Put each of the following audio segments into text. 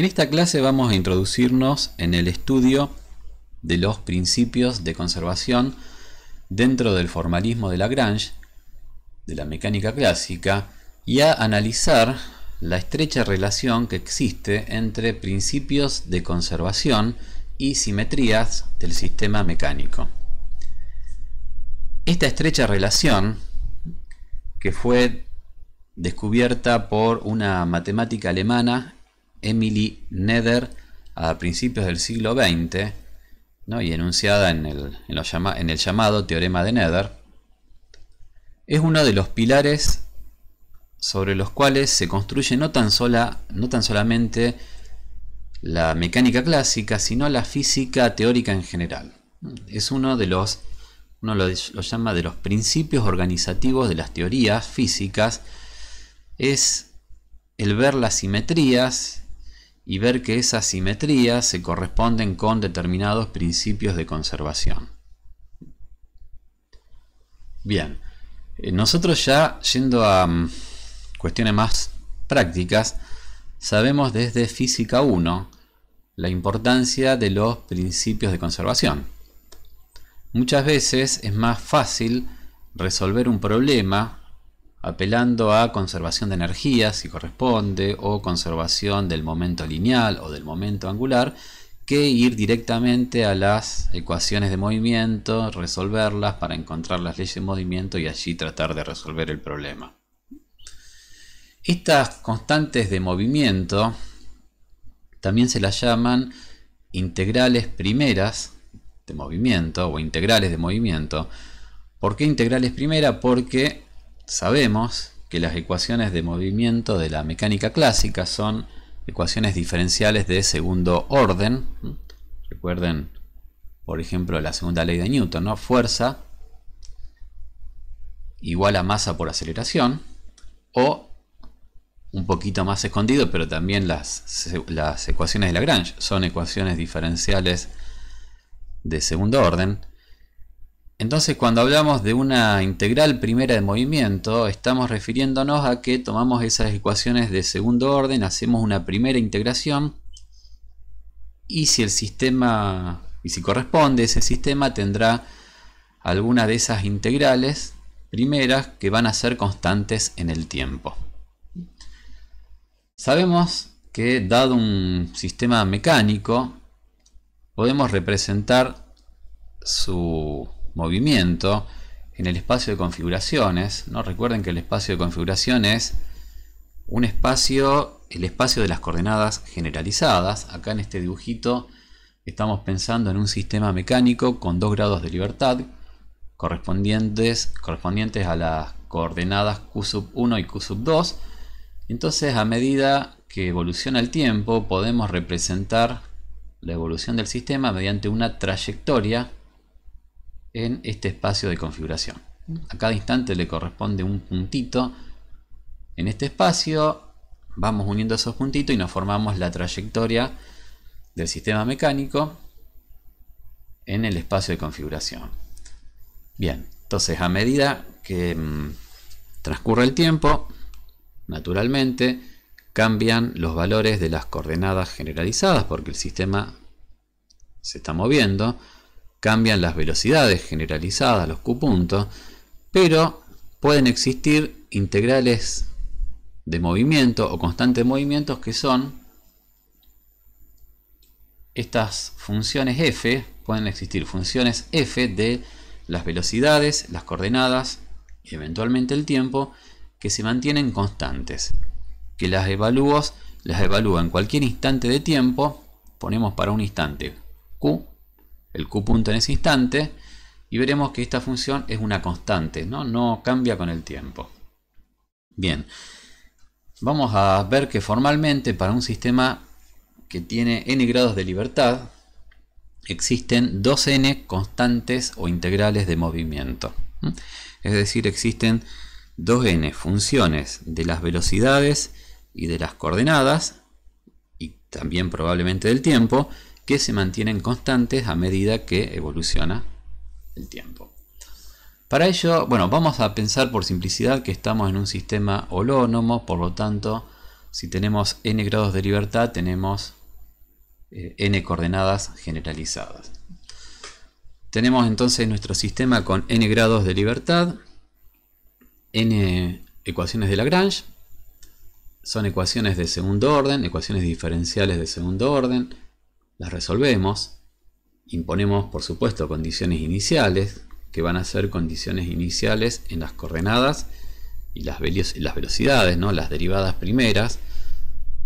En esta clase vamos a introducirnos en el estudio de los principios de conservación dentro del formalismo de Lagrange, de la mecánica clásica, y a analizar la estrecha relación que existe entre principios de conservación y simetrías del sistema mecánico. Esta estrecha relación, que fue descubierta por una matemática alemana Emily Nether a principios del siglo XX y enunciada en el, llama, en el llamado teorema de Nether, es uno de los pilares sobre los cuales se construye no tan, sola, no tan solamente la mecánica clásica, sino la física teórica en general. Es uno de los, uno lo llama de los principios organizativos de las teorías físicas, es el ver las simetrías y ver que esas simetrías se corresponden con determinados principios de conservación. Bien, eh, nosotros ya yendo a mm, cuestiones más prácticas, sabemos desde Física 1 la importancia de los principios de conservación. Muchas veces es más fácil resolver un problema apelando a conservación de energía si corresponde o conservación del momento lineal o del momento angular que ir directamente a las ecuaciones de movimiento, resolverlas para encontrar las leyes de movimiento y allí tratar de resolver el problema. Estas constantes de movimiento también se las llaman integrales primeras de movimiento o integrales de movimiento. ¿Por qué integrales primera? Porque sabemos que las ecuaciones de movimiento de la mecánica clásica son ecuaciones diferenciales de segundo orden. Recuerden, por ejemplo, la segunda ley de Newton, ¿no? Fuerza igual a masa por aceleración. O un poquito más escondido, pero también las, las ecuaciones de Lagrange son ecuaciones diferenciales de segundo orden entonces cuando hablamos de una integral primera de movimiento, estamos refiriéndonos a que tomamos esas ecuaciones de segundo orden, hacemos una primera integración y si el sistema, y si corresponde ese sistema tendrá algunas de esas integrales primeras que van a ser constantes en el tiempo. Sabemos que dado un sistema mecánico podemos representar su movimiento, en el espacio de configuraciones, ¿no? recuerden que el espacio de configuración es un espacio, el espacio de las coordenadas generalizadas, acá en este dibujito estamos pensando en un sistema mecánico con dos grados de libertad correspondientes, correspondientes a las coordenadas Q1 y Q2, entonces a medida que evoluciona el tiempo podemos representar la evolución del sistema mediante una trayectoria en este espacio de configuración. A cada instante le corresponde un puntito en este espacio. Vamos uniendo esos puntitos y nos formamos la trayectoria del sistema mecánico en el espacio de configuración. Bien, entonces a medida que mm, transcurre el tiempo, naturalmente cambian los valores de las coordenadas generalizadas porque el sistema se está moviendo cambian las velocidades generalizadas, los q puntos, pero pueden existir integrales de movimiento o constantes movimientos que son estas funciones f, pueden existir funciones f de las velocidades, las coordenadas y eventualmente el tiempo que se mantienen constantes, que las evalúas las evalúo en cualquier instante de tiempo, ponemos para un instante q el Q punto en ese instante y veremos que esta función es una constante, no, cambia con el tiempo. Bien, vamos a ver que formalmente para un sistema que tiene n grados de libertad, existen 2n constantes o integrales de movimiento. Es decir, existen dos n funciones de las velocidades y de las coordenadas, y también probablemente del tiempo, que se mantienen constantes a medida que evoluciona el tiempo. Para ello, bueno, vamos a pensar por simplicidad que estamos en un sistema holónomo, por lo tanto, si tenemos n grados de libertad, tenemos eh, n coordenadas generalizadas. Tenemos entonces nuestro sistema con n grados de libertad, n ecuaciones de Lagrange, son ecuaciones de segundo orden, ecuaciones diferenciales de segundo orden, las resolvemos, imponemos por supuesto condiciones iniciales, que van a ser condiciones iniciales en las coordenadas y las, las velocidades, ¿no? las derivadas primeras,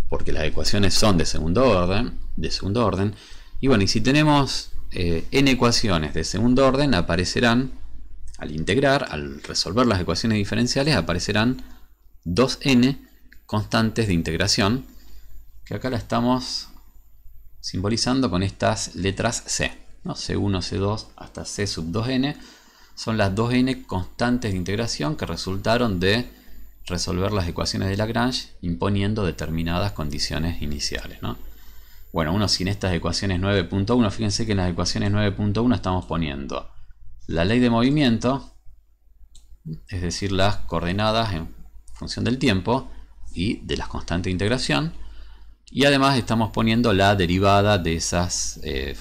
porque las ecuaciones son de segundo orden, de segundo orden. Y bueno, y si tenemos eh, n ecuaciones de segundo orden, aparecerán, al integrar, al resolver las ecuaciones diferenciales, aparecerán 2n constantes de integración, que acá la estamos simbolizando con estas letras C. ¿no? C1, C2 hasta C sub 2n son las 2n constantes de integración que resultaron de resolver las ecuaciones de Lagrange imponiendo determinadas condiciones iniciales. Bueno, uno sin estas ecuaciones 9.1, fíjense que en las ecuaciones 9.1 estamos poniendo la ley de movimiento, es decir, las coordenadas en función del tiempo y de las constantes de integración, y además estamos poniendo la derivada de esas eh,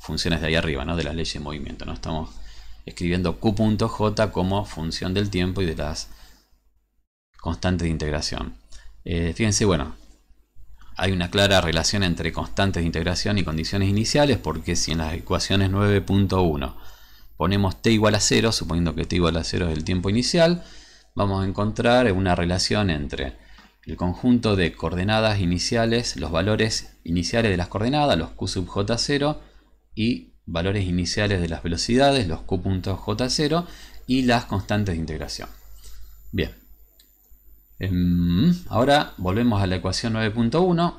funciones de ahí arriba, ¿no? de las leyes de movimiento. ¿no? Estamos escribiendo Q.J como función del tiempo y de las constantes de integración. Eh, fíjense, bueno, hay una clara relación entre constantes de integración y condiciones iniciales, porque si en las ecuaciones 9.1 ponemos t igual a 0, suponiendo que t igual a 0 es el tiempo inicial, vamos a encontrar una relación entre el conjunto de coordenadas iniciales, los valores iniciales de las coordenadas, los q sub j0 y valores iniciales de las velocidades, los q puntos j0 y las constantes de integración. Bien, em, ahora volvemos a la ecuación 9.1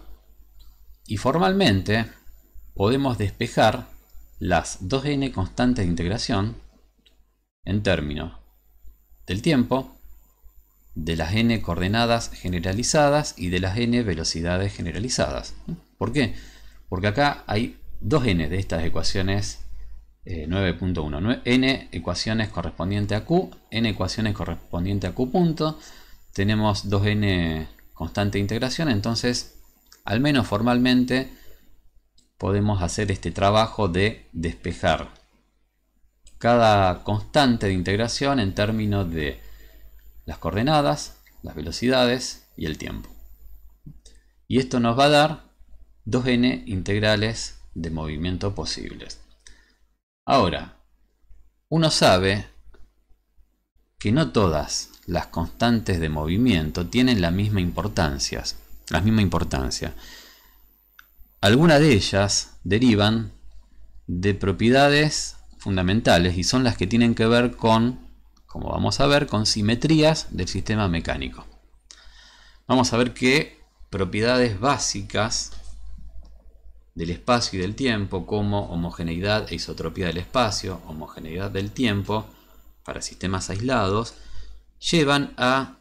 y formalmente podemos despejar las 2n constantes de integración en términos del tiempo, de las n coordenadas generalizadas y de las n velocidades generalizadas. ¿Por qué? Porque acá hay dos n de estas ecuaciones 9.1. Eh, n ecuaciones correspondientes a q, n ecuaciones correspondientes a q punto. Tenemos 2n constante de integración, entonces al menos formalmente podemos hacer este trabajo de despejar cada constante de integración en términos de las coordenadas, las velocidades y el tiempo. Y esto nos va a dar 2n integrales de movimiento posibles. Ahora, uno sabe que no todas las constantes de movimiento tienen la misma importancia. La misma importancia. Algunas de ellas derivan de propiedades fundamentales y son las que tienen que ver con como vamos a ver, con simetrías del sistema mecánico. Vamos a ver qué propiedades básicas del espacio y del tiempo, como homogeneidad e isotropía del espacio, homogeneidad del tiempo, para sistemas aislados, llevan a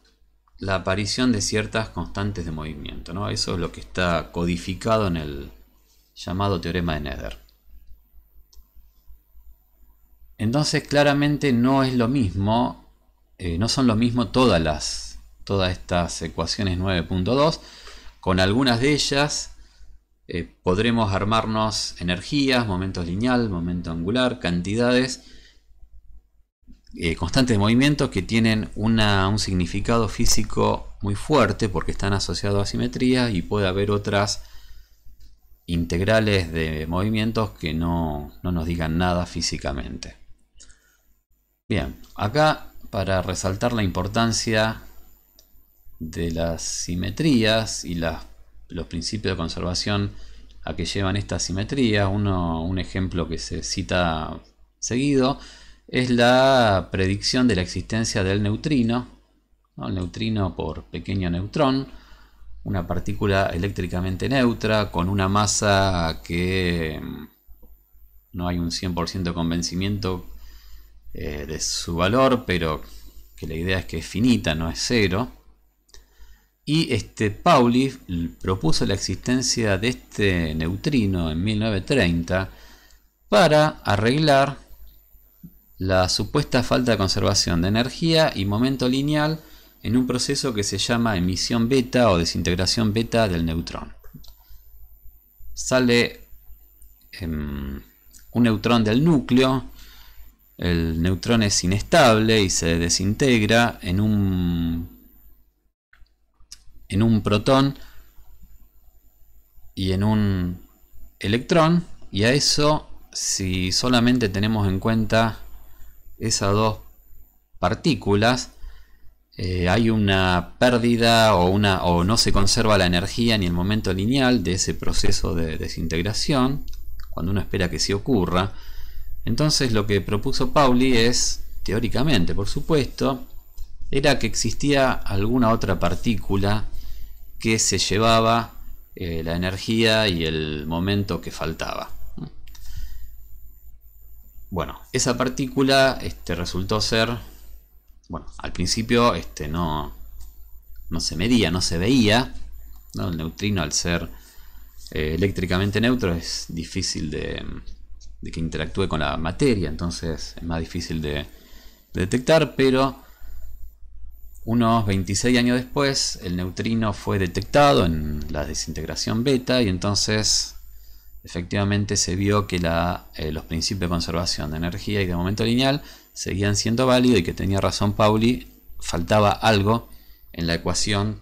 la aparición de ciertas constantes de movimiento. ¿no? Eso es lo que está codificado en el llamado teorema de Nether. Entonces claramente no es lo mismo, eh, no son lo mismo todas las, todas estas ecuaciones 9.2. Con algunas de ellas eh, podremos armarnos energías, momentos lineal, momento angular, cantidades, eh, constantes de movimiento que tienen un significado físico muy fuerte porque están asociados a simetría y puede haber otras integrales de movimientos que no nos digan nada físicamente. Bien, acá para resaltar la importancia de las simetrías y los principios de conservación a que llevan estas simetrías, un ejemplo que se cita seguido es la predicción de la existencia del neutrino, Un neutrino por pequeño neutrón, una partícula eléctricamente neutra con una masa que mm, no hay un 100% de convencimiento eh, de su valor, pero que la idea es que es finita, no es cero. Y este Pauli propuso la existencia de este neutrino en 1930 para arreglar la supuesta falta de conservación de energía y momento lineal en un proceso que se llama emisión beta o desintegración beta del neutrón. Sale em, un neutrón del núcleo el neutrón es inestable y se desintegra en un, en un protón y en un electrón y a eso si solamente tenemos en cuenta esas dos partículas eh, hay una pérdida o, o no se conserva la energía ni el momento lineal de ese proceso de desintegración cuando uno espera que se ocurra entonces lo que propuso Pauli es, teóricamente por supuesto, era que existía alguna otra partícula que se llevaba eh, la energía y el momento que faltaba. Bueno, esa partícula este, resultó ser, bueno, al principio este, no, no se medía, no se veía, el neutrino al ser eh, eléctricamente neutro es difícil de, de que interactúe con la materia, entonces es más difícil de, detectar, pero unos 26 años después el neutrino fue detectado en la desintegración beta y entonces efectivamente se vio que la, eh, los principios de conservación de energía y de momento lineal seguían siendo válidos y que tenía razón Pauli, faltaba algo en la ecuación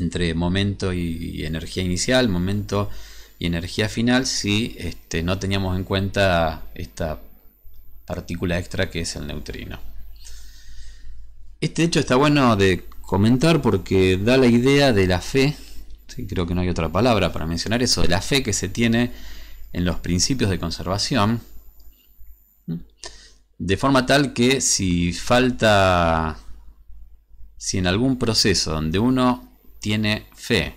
entre momento y energía inicial, momento y energía final si este, no teníamos en cuenta esta partícula extra que es el neutrino. Este hecho está bueno de comentar porque da la idea de la fe, creo que no hay otra palabra para mencionar eso, de la fe que se tiene en los principios de conservación, de forma tal que si falta, si en algún proceso donde uno tiene fe,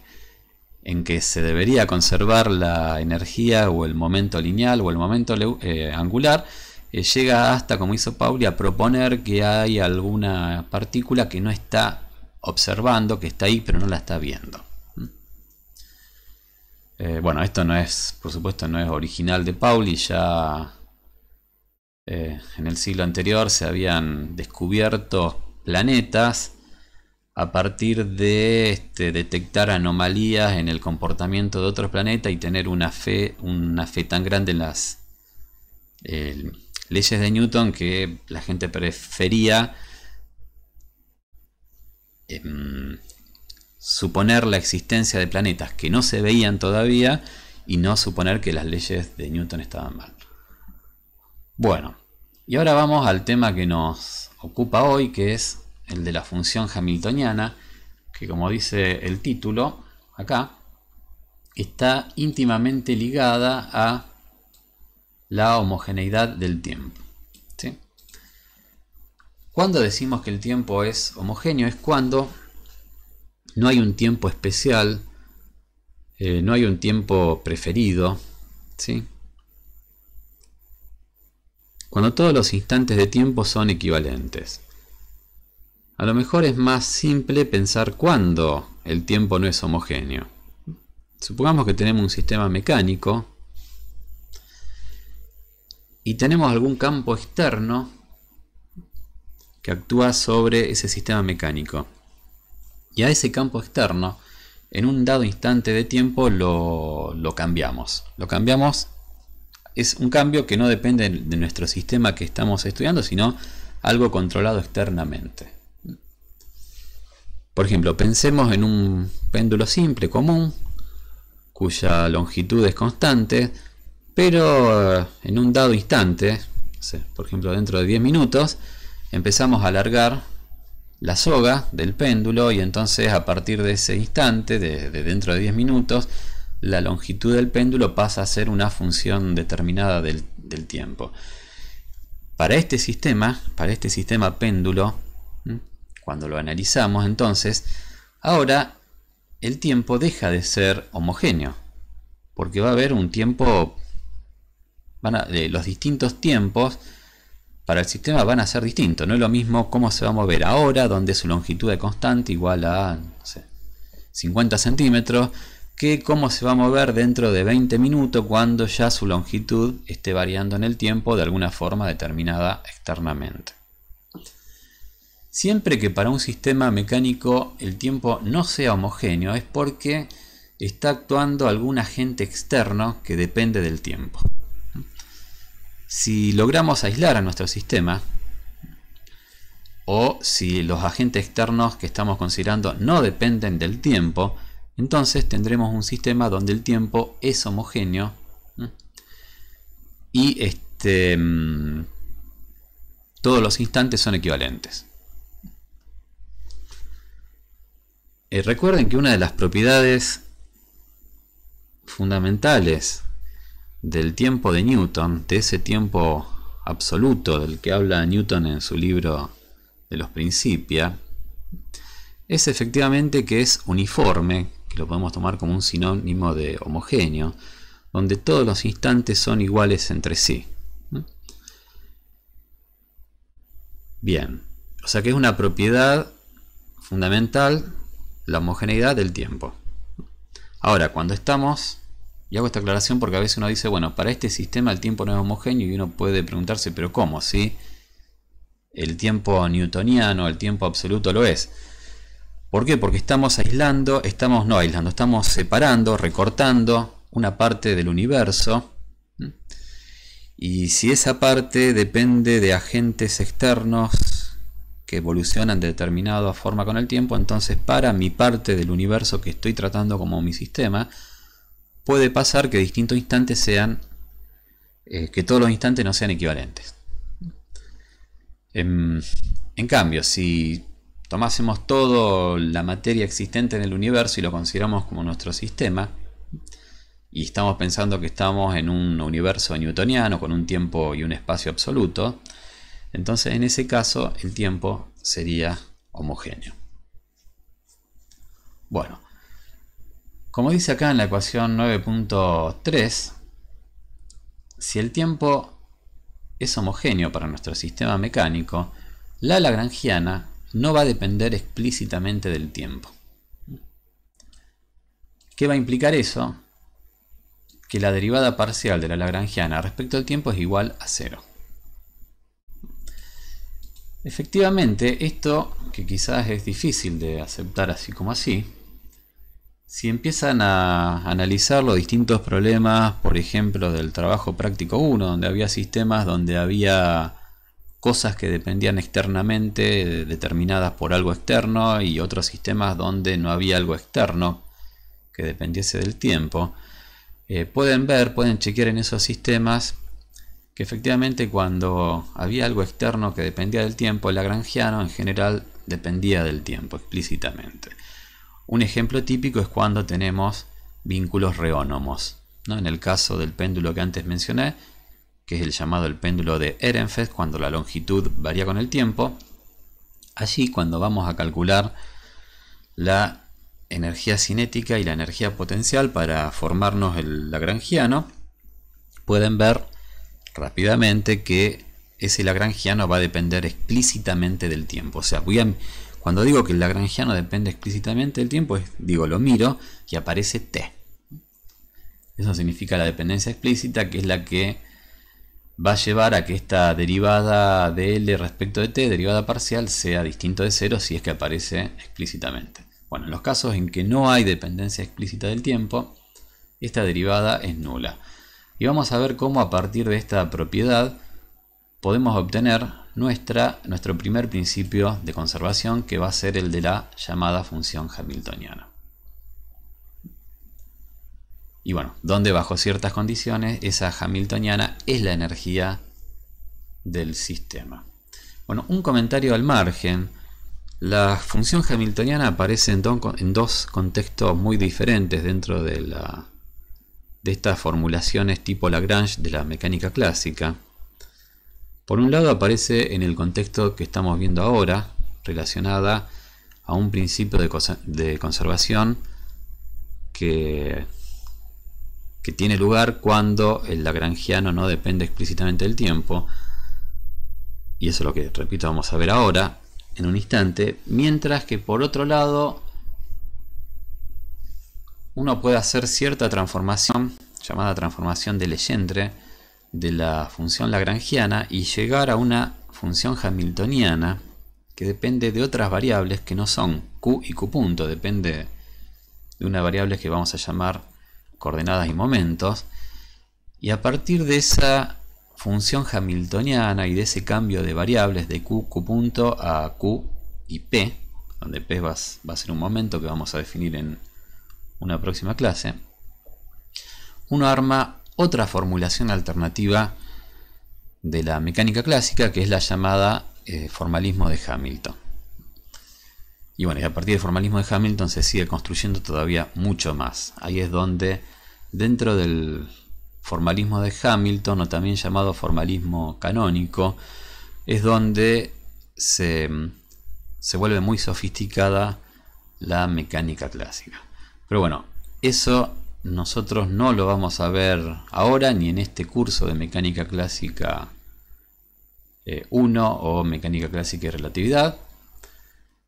en que se debería conservar la energía o el momento lineal o el momento eh, angular, eh, llega hasta, como hizo Pauli, a proponer que hay alguna partícula que no está observando, que está ahí pero no la está viendo. ¿Mm? Eh, bueno, esto no es, por supuesto, no es original de Pauli, ya en el siglo anterior se habían descubierto planetas a partir de este, detectar anomalías en el comportamiento de otros planetas y tener una fe, una fe tan grande en las eh, leyes de Newton que la gente prefería em, suponer la existencia de planetas que no se veían todavía y no suponer que las leyes de Newton estaban mal. Bueno, y ahora vamos al tema que nos ocupa hoy, que es el de la función hamiltoniana, que como dice el título, acá, está íntimamente ligada a la homogeneidad del tiempo. ¿sí? Cuando decimos que el tiempo es homogéneo es cuando no hay un tiempo especial, eh, no hay un tiempo preferido. Cuando todos los instantes de tiempo son equivalentes. A lo mejor es más simple pensar cuando el tiempo no es homogéneo. Supongamos que tenemos un sistema mecánico y tenemos algún campo externo que actúa sobre ese sistema mecánico. Y a ese campo externo, en un dado instante de tiempo, lo, lo cambiamos. Lo cambiamos, es un cambio que no depende de nuestro sistema que estamos estudiando, sino algo controlado externamente. Por ejemplo, pensemos en un péndulo simple, común, cuya longitud es constante, pero eh, en un dado instante, por ejemplo dentro de 10 minutos, empezamos a alargar la soga del péndulo y entonces a partir de ese instante, de, dentro de 10 minutos, la longitud del péndulo pasa a ser una función determinada del, del tiempo. Para este sistema, para este sistema péndulo, cuando lo analizamos entonces, ahora el tiempo deja de ser homogéneo, porque va a haber un tiempo, los distintos tiempos para el sistema van a ser distintos, no es lo mismo cómo se va a mover ahora, donde su longitud es constante igual a 50 centímetros, que cómo se va a mover dentro de 20 minutos cuando ya su longitud esté variando en el tiempo de alguna forma determinada externamente. Siempre que para un sistema mecánico el tiempo no sea homogéneo es porque está actuando algún agente externo que depende del tiempo. Si logramos aislar a nuestro sistema, o si los agentes externos que estamos considerando no dependen del tiempo, entonces tendremos un sistema donde el tiempo es homogéneo y este, mm, todos los instantes son equivalentes. Eh, recuerden que una de las propiedades fundamentales del tiempo de Newton, de ese tiempo absoluto del que habla Newton en su libro de los Principia, es efectivamente que es uniforme, que lo podemos tomar como un sinónimo de homogéneo, donde todos los instantes son iguales entre sí. Bien, o sea que es una propiedad fundamental la homogeneidad del tiempo. Ahora, cuando estamos, y hago esta aclaración porque a veces uno dice, bueno, para este sistema el tiempo no es homogéneo y uno puede preguntarse, pero ¿cómo? Si el tiempo newtoniano, el tiempo absoluto lo es. ¿Por qué? Porque estamos aislando, estamos no aislando, estamos separando, recortando una parte del universo. Y si esa parte depende de agentes externos que evolucionan de determinada forma con el tiempo, entonces para mi parte del universo que estoy tratando como mi sistema, puede pasar que distintos instantes sean, eh, que todos los instantes no sean equivalentes. En, em, en cambio, si tomásemos toda la materia existente en el universo y lo consideramos como nuestro sistema, y estamos pensando que estamos en un universo newtoniano con un tiempo y un espacio absoluto, entonces en ese caso el tiempo sería homogéneo. Bueno, como dice acá en la ecuación 9.3, si el tiempo es homogéneo para nuestro sistema mecánico, la lagrangiana no va a depender explícitamente del tiempo. ¿Qué va a implicar eso? Que la derivada parcial de la lagrangiana respecto al tiempo es igual a cero. Efectivamente, esto, que quizás es difícil de aceptar así como así, si empiezan a analizar los distintos problemas, por ejemplo, del trabajo práctico 1, donde había sistemas donde había cosas que dependían externamente, determinadas por algo externo, y otros sistemas donde no había algo externo que dependiese del tiempo, eh, pueden ver, pueden chequear en esos sistemas que efectivamente cuando había algo externo que dependía del tiempo, el lagrangiano en general dependía del tiempo explícitamente. Un ejemplo típico es cuando tenemos vínculos reónomos. ¿no? En el caso del péndulo que antes mencioné, que es el llamado el péndulo de Ehrenfest, cuando la longitud varía con el tiempo, allí cuando vamos a calcular la energía cinética y la energía potencial para formarnos el lagrangiano, pueden ver rápidamente que ese lagrangiano va a depender explícitamente del tiempo. O sea, cuando digo que el lagrangiano depende explícitamente del tiempo, es, digo, lo miro y aparece T. Eso significa la dependencia explícita, que es la que va a llevar a que esta derivada de L respecto de T, derivada parcial, sea distinto de cero si es que aparece explícitamente. Bueno, en los casos en que no hay dependencia explícita del tiempo, esta derivada es nula y vamos a ver cómo a partir de esta propiedad podemos obtener nuestra, nuestro primer principio de conservación que va a ser el de la llamada función hamiltoniana. Y bueno, donde bajo ciertas condiciones esa hamiltoniana es la energía del sistema. Bueno, un comentario al margen. La función hamiltoniana aparece en dos contextos muy diferentes dentro de la de estas formulaciones tipo Lagrange de la mecánica clásica. Por un lado aparece en el contexto que estamos viendo ahora, relacionada a un principio de, conservación que tiene lugar cuando el lagrangiano no depende explícitamente del tiempo, y eso es lo que, repito, vamos a ver ahora, en un instante, mientras que por otro lado uno puede hacer cierta transformación, llamada transformación de Legendre, de la función lagrangiana y llegar a una función hamiltoniana que depende de otras variables que no son q y q punto, depende de una variable que vamos a llamar coordenadas y momentos. Y a partir de esa función hamiltoniana y de ese cambio de variables de q, q punto a q y p, donde p va, va a ser un momento que vamos a definir en, una próxima clase, uno arma otra formulación alternativa de la mecánica clásica que es la llamada eh, formalismo de Hamilton. Y bueno, y a partir del formalismo de Hamilton se sigue construyendo todavía mucho más. Ahí es donde dentro del formalismo de Hamilton o también llamado formalismo canónico es donde se vuelve muy sofisticada la mecánica clásica. Pero bueno, eso nosotros no lo vamos a ver ahora ni en este curso de mecánica clásica 1 eh, o mecánica clásica y relatividad,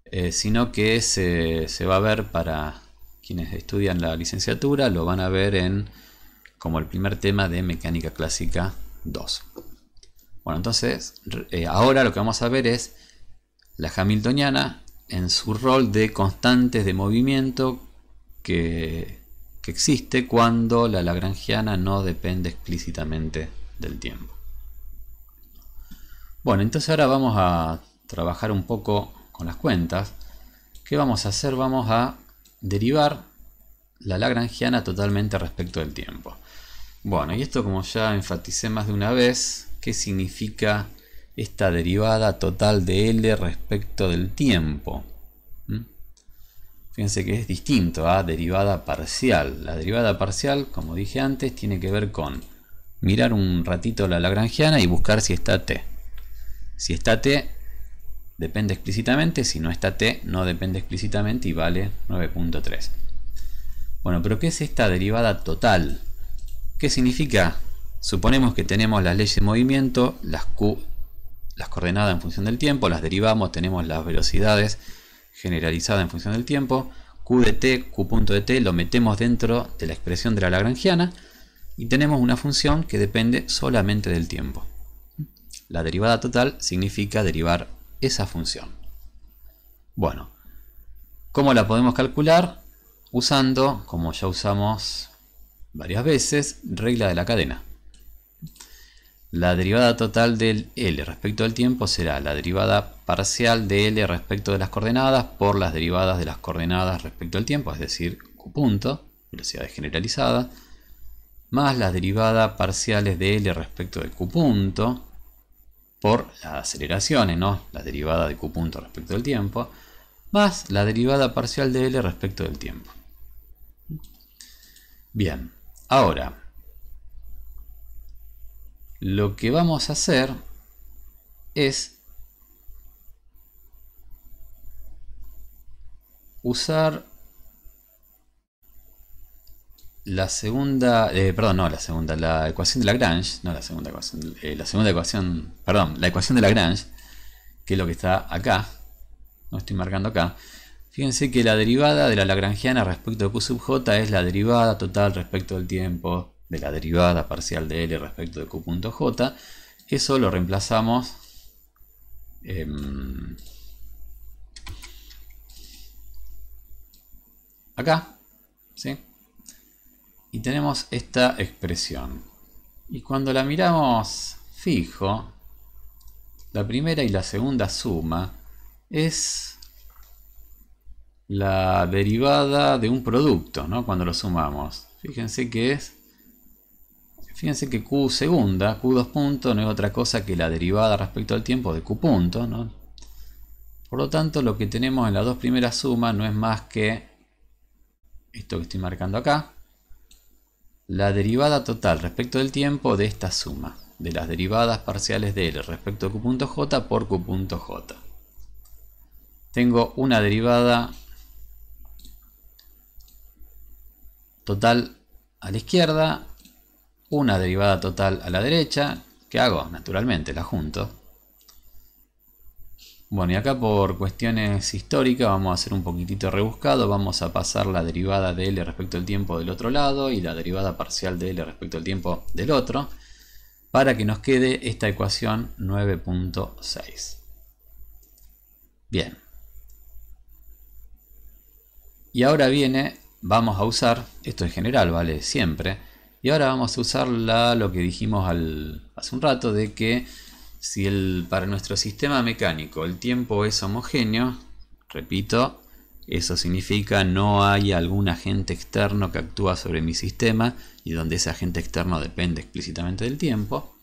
eh, sino que se, se va a ver para quienes estudian la licenciatura, lo van a ver en como el primer tema de mecánica clásica 2. Bueno, entonces eh, ahora lo que vamos a ver es la Hamiltoniana en su rol de constantes de movimiento que, existe cuando la lagrangiana no depende explícitamente del tiempo. Bueno, entonces ahora vamos a trabajar un poco con las cuentas. ¿Qué vamos a hacer? Vamos a derivar la lagrangiana totalmente respecto del tiempo. Bueno, y esto como ya enfaticé más de una vez, ¿qué significa esta derivada total de L respecto del tiempo? Fíjense que es distinto a ¿ah? derivada parcial. La derivada parcial, como dije antes, tiene que ver con mirar un ratito la lagrangiana y buscar si está t. Si está t, depende explícitamente, si no está t, no depende explícitamente y vale 9.3. Bueno, pero ¿qué es esta derivada total? ¿Qué significa? Suponemos que tenemos las leyes de movimiento, las q, las coordenadas en función del tiempo, las derivamos, tenemos las velocidades, generalizada en función del tiempo, Q de t, Q de t lo metemos dentro de la expresión de la lagrangiana y tenemos una función que depende solamente del tiempo. La derivada total significa derivar esa función. Bueno, ¿cómo la podemos calcular? Usando, como ya usamos varias veces, regla de la cadena. La derivada total del L respecto al tiempo será la derivada parcial de L respecto de las coordenadas por las derivadas de las coordenadas respecto al tiempo, es decir, Q punto, velocidad generalizada, más las derivadas parciales de L respecto de Q punto por las aceleraciones, ¿no? la derivada de Q punto respecto al tiempo, más la derivada parcial de L respecto del tiempo. Bien, ahora lo que vamos a hacer es usar la segunda, eh, perdón, no la segunda, la ecuación de Lagrange, no la segunda ecuación, eh, la segunda ecuación, perdón, la ecuación de Lagrange, que es lo que está acá, no estoy marcando acá. Fíjense que la derivada de la lagrangiana respecto de Q sub j es la derivada total respecto del tiempo de la derivada parcial de L respecto de Q.J, eso lo reemplazamos em, acá, ¿sí? Y tenemos esta expresión. Y cuando la miramos fijo, la primera y la segunda suma es la derivada de un producto, ¿no? Cuando lo sumamos. Fíjense que es Fíjense que Q segunda, Q2 punto, no es otra cosa que la derivada respecto al tiempo de Q punto. Por lo tanto, lo que tenemos en las dos primeras sumas no es más que esto que estoy marcando acá. La derivada total respecto del tiempo de esta suma. De las derivadas parciales de L respecto a Q punto J por Q punto J. Tengo una derivada total a la izquierda una derivada total a la derecha. ¿Qué hago? Naturalmente, la junto. Bueno, y acá por cuestiones históricas vamos a hacer un poquitito rebuscado. Vamos a pasar la derivada de L respecto al tiempo del otro lado y la derivada parcial de L respecto al tiempo del otro para que nos quede esta ecuación 9.6. Bien. Y ahora viene, vamos a usar, esto en general, ¿vale? Siempre y ahora vamos a usar lo que dijimos al, hace un rato de que si el, para nuestro sistema mecánico el tiempo es homogéneo, repito, eso significa no hay algún agente externo que actúa sobre mi sistema y donde ese agente externo depende explícitamente del tiempo.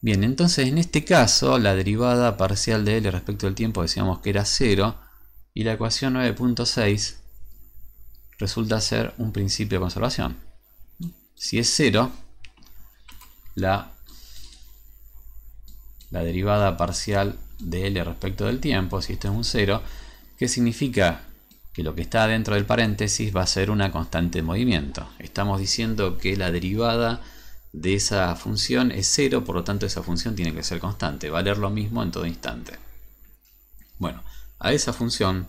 Bien, entonces en este caso la derivada parcial de L respecto al tiempo decíamos que era 0 y la ecuación 9.6 resulta ser un principio de conservación. Si es 0, la, la derivada parcial de L respecto del tiempo, si esto es un 0, ¿qué significa que lo que está dentro del paréntesis va a ser una constante de movimiento. Estamos diciendo que la derivada de esa función es 0, por lo tanto esa función tiene que ser constante, valer lo mismo en todo instante. Bueno, a esa función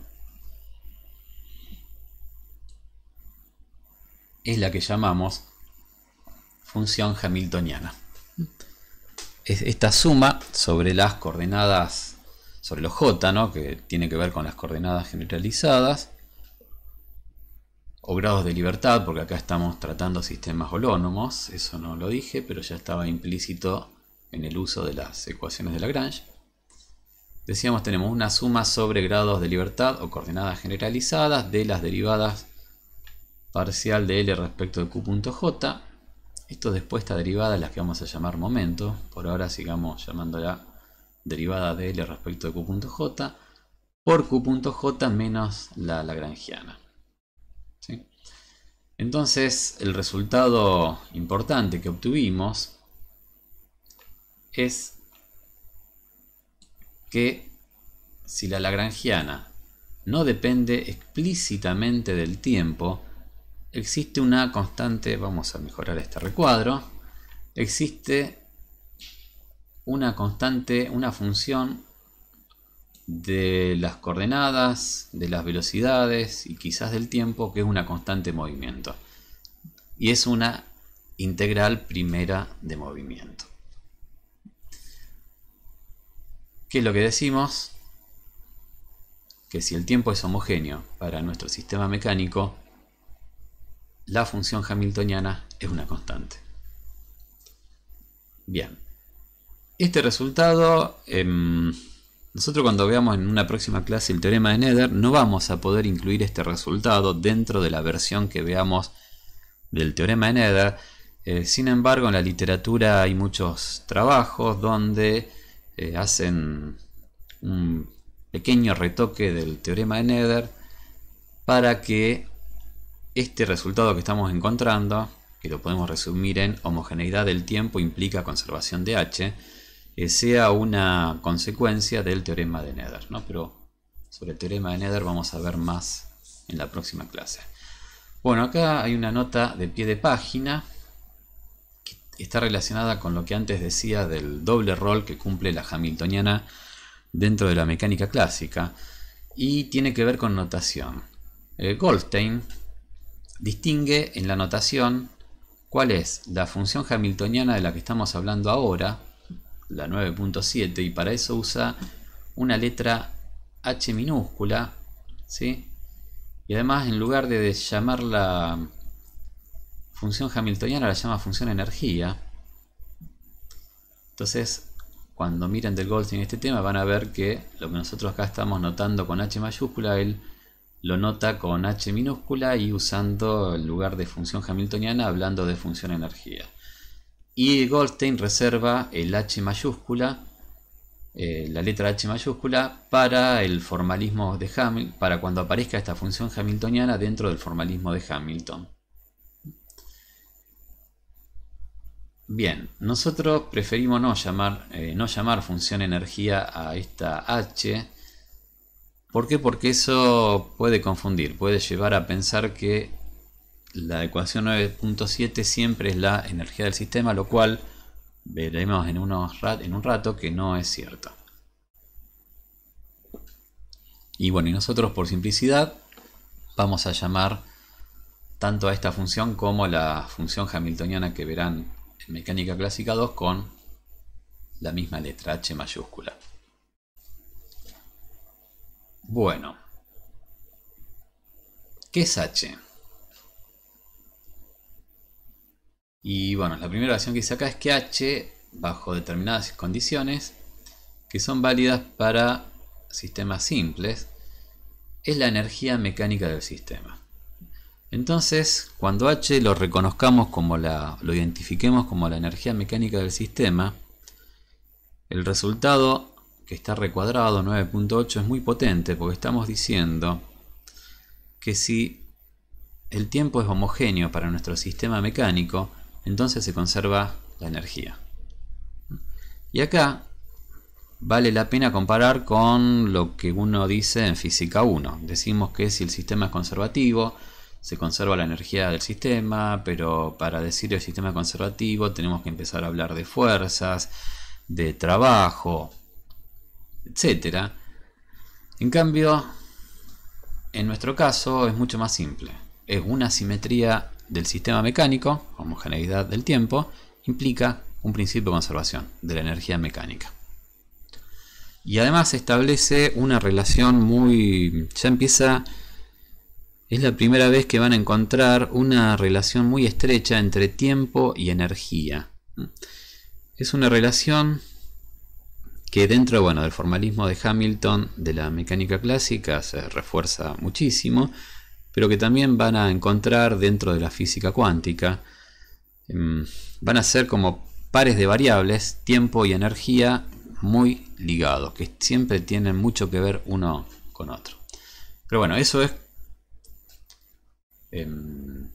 es la que llamamos función hamiltoniana. Esta suma sobre las coordenadas, sobre los j, ¿no? que tiene que ver con las coordenadas generalizadas, o grados de libertad, porque acá estamos tratando sistemas holónomos, eso no lo dije, pero ya estaba implícito en el uso de las ecuaciones de Lagrange. Decíamos tenemos una suma sobre grados de libertad o coordenadas generalizadas de las derivadas parcial de L respecto de Q.J esto después esta derivada es la que vamos a llamar momento. Por ahora sigamos llamándola derivada de L respecto de Q.J por Q.J menos la lagrangiana. Entonces el resultado importante que obtuvimos es que si la lagrangiana no depende explícitamente del tiempo, existe una constante, vamos a mejorar este recuadro, existe una constante, una función de las coordenadas, de las velocidades y quizás del tiempo que es una constante de movimiento. Y es una integral primera de movimiento. ¿Qué es lo que decimos? Que si el tiempo es homogéneo para nuestro sistema mecánico, la función hamiltoniana es una constante. Bien. Este resultado, em, nosotros cuando veamos en una próxima clase el teorema de Nether, no vamos a poder incluir este resultado dentro de la versión que veamos del teorema de Nether. Eh, sin embargo, en la literatura hay muchos trabajos donde eh, hacen un pequeño retoque del teorema de Nether para que este resultado que estamos encontrando, que lo podemos resumir en homogeneidad del tiempo implica conservación de H, eh, sea una consecuencia del teorema de Nether. ¿no? Pero sobre el teorema de Nether vamos a ver más en la próxima clase. Bueno, acá hay una nota de pie de página que está relacionada con lo que antes decía del doble rol que cumple la Hamiltoniana dentro de la mecánica clásica y tiene que ver con notación. Eh, Goldstein distingue en la notación cuál es la función hamiltoniana de la que estamos hablando ahora, la 9.7, y para eso usa una letra H minúscula, Y además en lugar de llamarla función hamiltoniana, la llama función energía. Entonces, cuando miren del Goldstein este tema, van a ver que lo que nosotros acá estamos notando con H mayúscula, el lo nota con H minúscula y usando el lugar de función hamiltoniana hablando de función energía. Y Goldstein reserva el H mayúscula, eh, la letra H mayúscula, para el formalismo de Hamilton, para cuando aparezca esta función hamiltoniana dentro del formalismo de Hamilton. Bien, nosotros preferimos no llamar, eh, no llamar función energía a esta H, ¿Por qué? Porque eso puede confundir, puede llevar a pensar que la ecuación 9.7 siempre es la energía del sistema, lo cual veremos en, un rato que no es cierto. Y bueno, y nosotros por simplicidad vamos a llamar tanto a esta función como a la función hamiltoniana que verán en mecánica clásica 2 con la misma letra H mayúscula. Bueno. ¿Qué es H? Y bueno, la primera versión que dice acá es que H, bajo determinadas condiciones, que son válidas para sistemas simples, es la energía mecánica del sistema. Entonces, cuando H lo reconozcamos como la, lo identifiquemos como la energía mecánica del sistema, el resultado que está recuadrado, 9.8, es muy potente porque estamos diciendo que si el tiempo es homogéneo para nuestro sistema mecánico, entonces se conserva la energía. Y acá vale la pena comparar con lo que uno dice en física 1. Decimos que si el sistema es conservativo, se conserva la energía del sistema, pero para decir el sistema conservativo tenemos que empezar a hablar de fuerzas, de trabajo, etcétera En cambio, en nuestro caso es mucho más simple. Es una simetría del sistema mecánico, homogeneidad del tiempo, implica un principio de conservación de la energía mecánica. Y además establece una relación muy... ya empieza... Es la primera vez que van a encontrar una relación muy estrecha entre tiempo y energía. Es una relación que dentro bueno, del formalismo de Hamilton, de la mecánica clásica, se refuerza muchísimo, pero que también van a encontrar dentro de la física cuántica, em, van a ser como pares de variables, tiempo y energía, muy ligados, que siempre tienen mucho que ver uno con otro. Pero bueno, eso es... Em,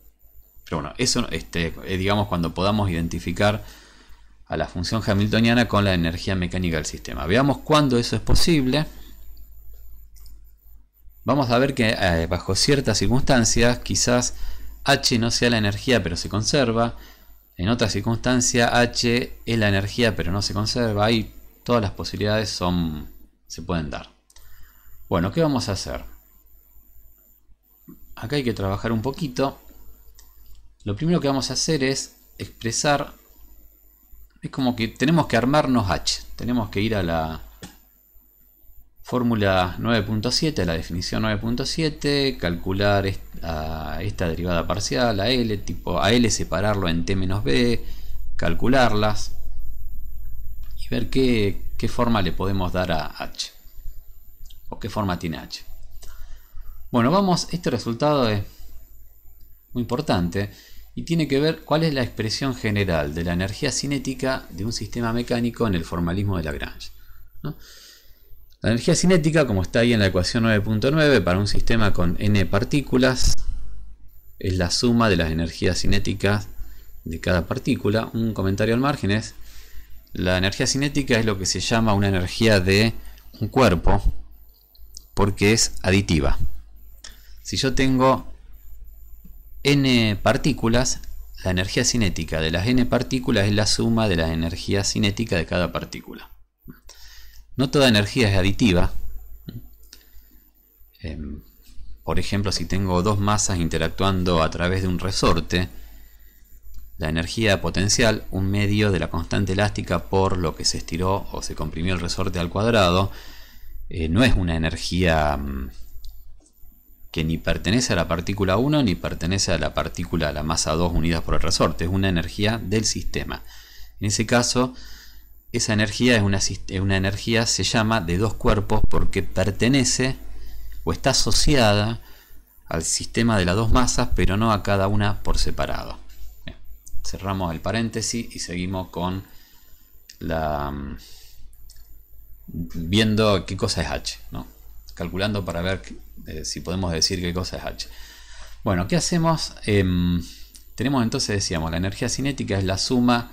pero bueno, eso, este, eh, digamos, cuando podamos identificar a la función hamiltoniana con la energía mecánica del sistema. Veamos cuándo eso es posible. Vamos a ver que eh, bajo ciertas circunstancias quizás H no sea la energía pero se conserva. En otras circunstancias H es la energía pero no se conserva. Ahí todas las posibilidades son, se pueden dar. Bueno, ¿qué vamos a hacer? Acá hay que trabajar un poquito. Lo primero que vamos a hacer es expresar es como que tenemos que armarnos H. Tenemos que ir a la fórmula 9.7, a la definición 9.7, calcular esta, derivada parcial, a L, tipo a L separarlo en T menos B, calcularlas y ver qué forma le podemos dar a H. O qué forma tiene H. Bueno, vamos, este resultado es muy importante y tiene que ver cuál es la expresión general de la energía cinética de un sistema mecánico en el formalismo de Lagrange. La energía cinética, como está ahí en la ecuación 9.9, para un sistema con n partículas, es la suma de las energías cinéticas de cada partícula. Un comentario al margen es, la energía cinética es lo que se llama una energía de un cuerpo, porque es aditiva. Si yo tengo n partículas, la energía cinética de las n partículas es la suma de la energía cinética de cada partícula. No toda energía es aditiva. Em, por ejemplo, si tengo dos masas interactuando a través de un resorte, la energía potencial, un medio de la constante elástica por lo que se estiró o se comprimió el resorte al cuadrado, eh, no es una energía mm, que ni pertenece a la partícula 1 ni pertenece a la partícula a la masa 2 unidas por el resorte, es una energía del sistema. En ese caso, esa energía es una, energía, se llama de dos cuerpos porque pertenece o está asociada al sistema de las dos masas, pero no a cada una por separado. Cerramos el paréntesis y seguimos con la mm, viendo qué cosa es H, calculando para ver si podemos decir qué cosa es H. Bueno, ¿qué hacemos? Em, tenemos entonces, decíamos, la energía cinética es la suma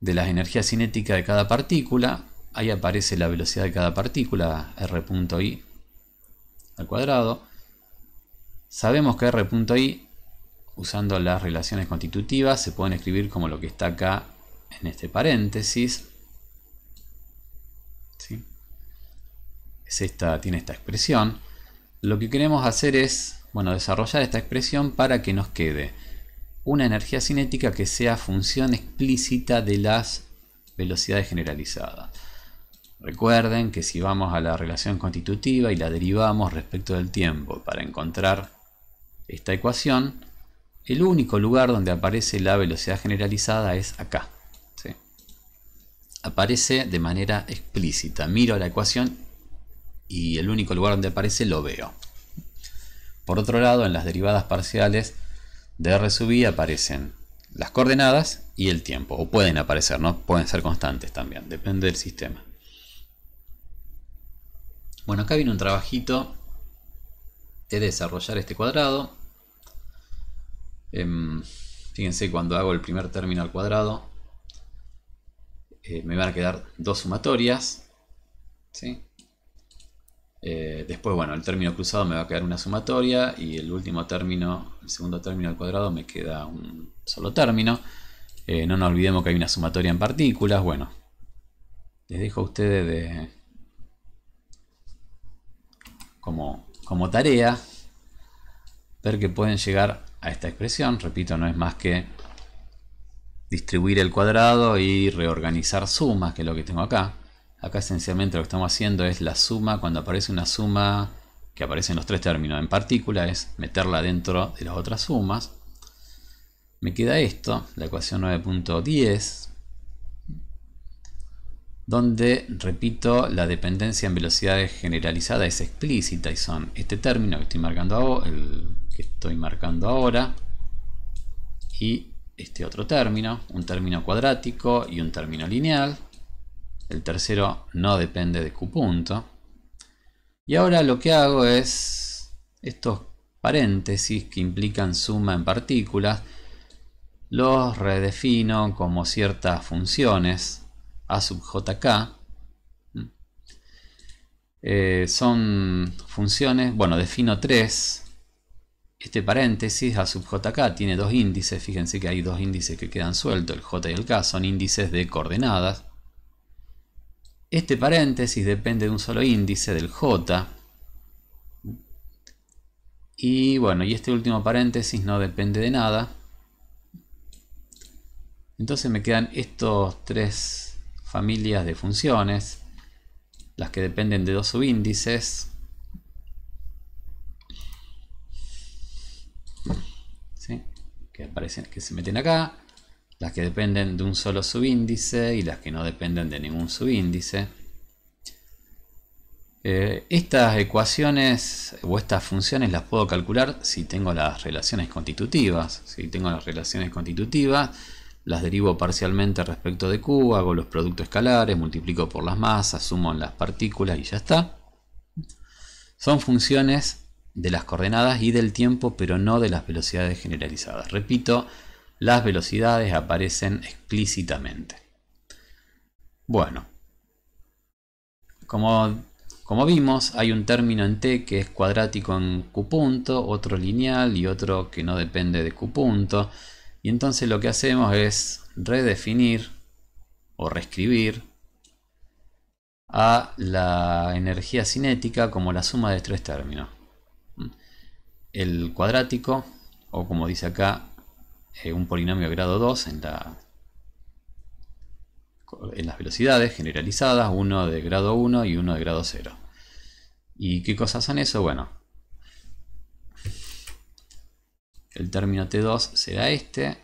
de las energías cinéticas de cada partícula. Ahí aparece la velocidad de cada partícula, r.i al cuadrado. Sabemos que r.i, usando las relaciones constitutivas, se pueden escribir como lo que está acá en este paréntesis. Es esta, tiene esta expresión. Lo que queremos hacer es, bueno, desarrollar esta expresión para que nos quede una energía cinética que sea función explícita de las velocidades generalizadas. Recuerden que si vamos a la relación constitutiva y la derivamos respecto del tiempo para encontrar esta ecuación, el único lugar donde aparece la velocidad generalizada es acá. Aparece de manera explícita. Miro la ecuación y el único lugar donde aparece lo veo. Por otro lado, en las derivadas parciales de R sub i aparecen las coordenadas y el tiempo, o pueden aparecer, ¿no? pueden ser constantes también, depende del sistema. Bueno, acá viene un trabajito de desarrollar este cuadrado. Em, fíjense cuando hago el primer término al cuadrado, eh, me van a quedar dos sumatorias. ¿sí? Eh, después, bueno, el término cruzado me va a quedar una sumatoria y el último término, el segundo término al cuadrado, me queda un solo término. Eh, no nos olvidemos que hay una sumatoria en partículas. Bueno, les dejo a ustedes de, como, como tarea ver que pueden llegar a esta expresión. Repito, no es más que distribuir el cuadrado y reorganizar sumas, que es lo que tengo acá. Acá esencialmente lo que estamos haciendo es la suma, cuando aparece una suma que aparece en los tres términos en partícula, es meterla dentro de las otras sumas. Me queda esto, la ecuación 9.10, donde, repito, la dependencia en velocidades generalizada es explícita y son este término que estoy marcando el que estoy marcando ahora y este otro término, un término cuadrático y un término lineal. El tercero no depende de Q punto. Y ahora lo que hago es estos paréntesis que implican suma en partículas, los redefino como ciertas funciones a sub jk. Eh, son funciones, bueno, defino tres. Este paréntesis a sub jk tiene dos índices, fíjense que hay dos índices que quedan sueltos, el j y el k, son índices de coordenadas. Este paréntesis depende de un solo índice, del J. Y bueno, y este último paréntesis no depende de nada. Entonces me quedan estos tres familias de funciones, las que dependen de dos subíndices. ¿sí? Que aparecen, que se meten acá las que dependen de un solo subíndice y las que no dependen de ningún subíndice. Eh, estas ecuaciones o estas funciones las puedo calcular si tengo las relaciones constitutivas. Si tengo las relaciones constitutivas, las derivo parcialmente respecto de Q, hago los productos escalares, multiplico por las masas, sumo las partículas y ya está. Son funciones de las coordenadas y del tiempo, pero no de las velocidades generalizadas. Repito, las velocidades aparecen explícitamente. Bueno, como, como vimos, hay un término en T que es cuadrático en Q punto, otro lineal y otro que no depende de Q punto. Y entonces lo que hacemos es redefinir o reescribir a la energía cinética como la suma de tres términos. El cuadrático, o como dice acá, eh, un polinomio de grado 2 en, la, en las velocidades generalizadas, uno de grado 1 y uno de grado 0. ¿Y qué cosas son eso? Bueno, el término T2 será este,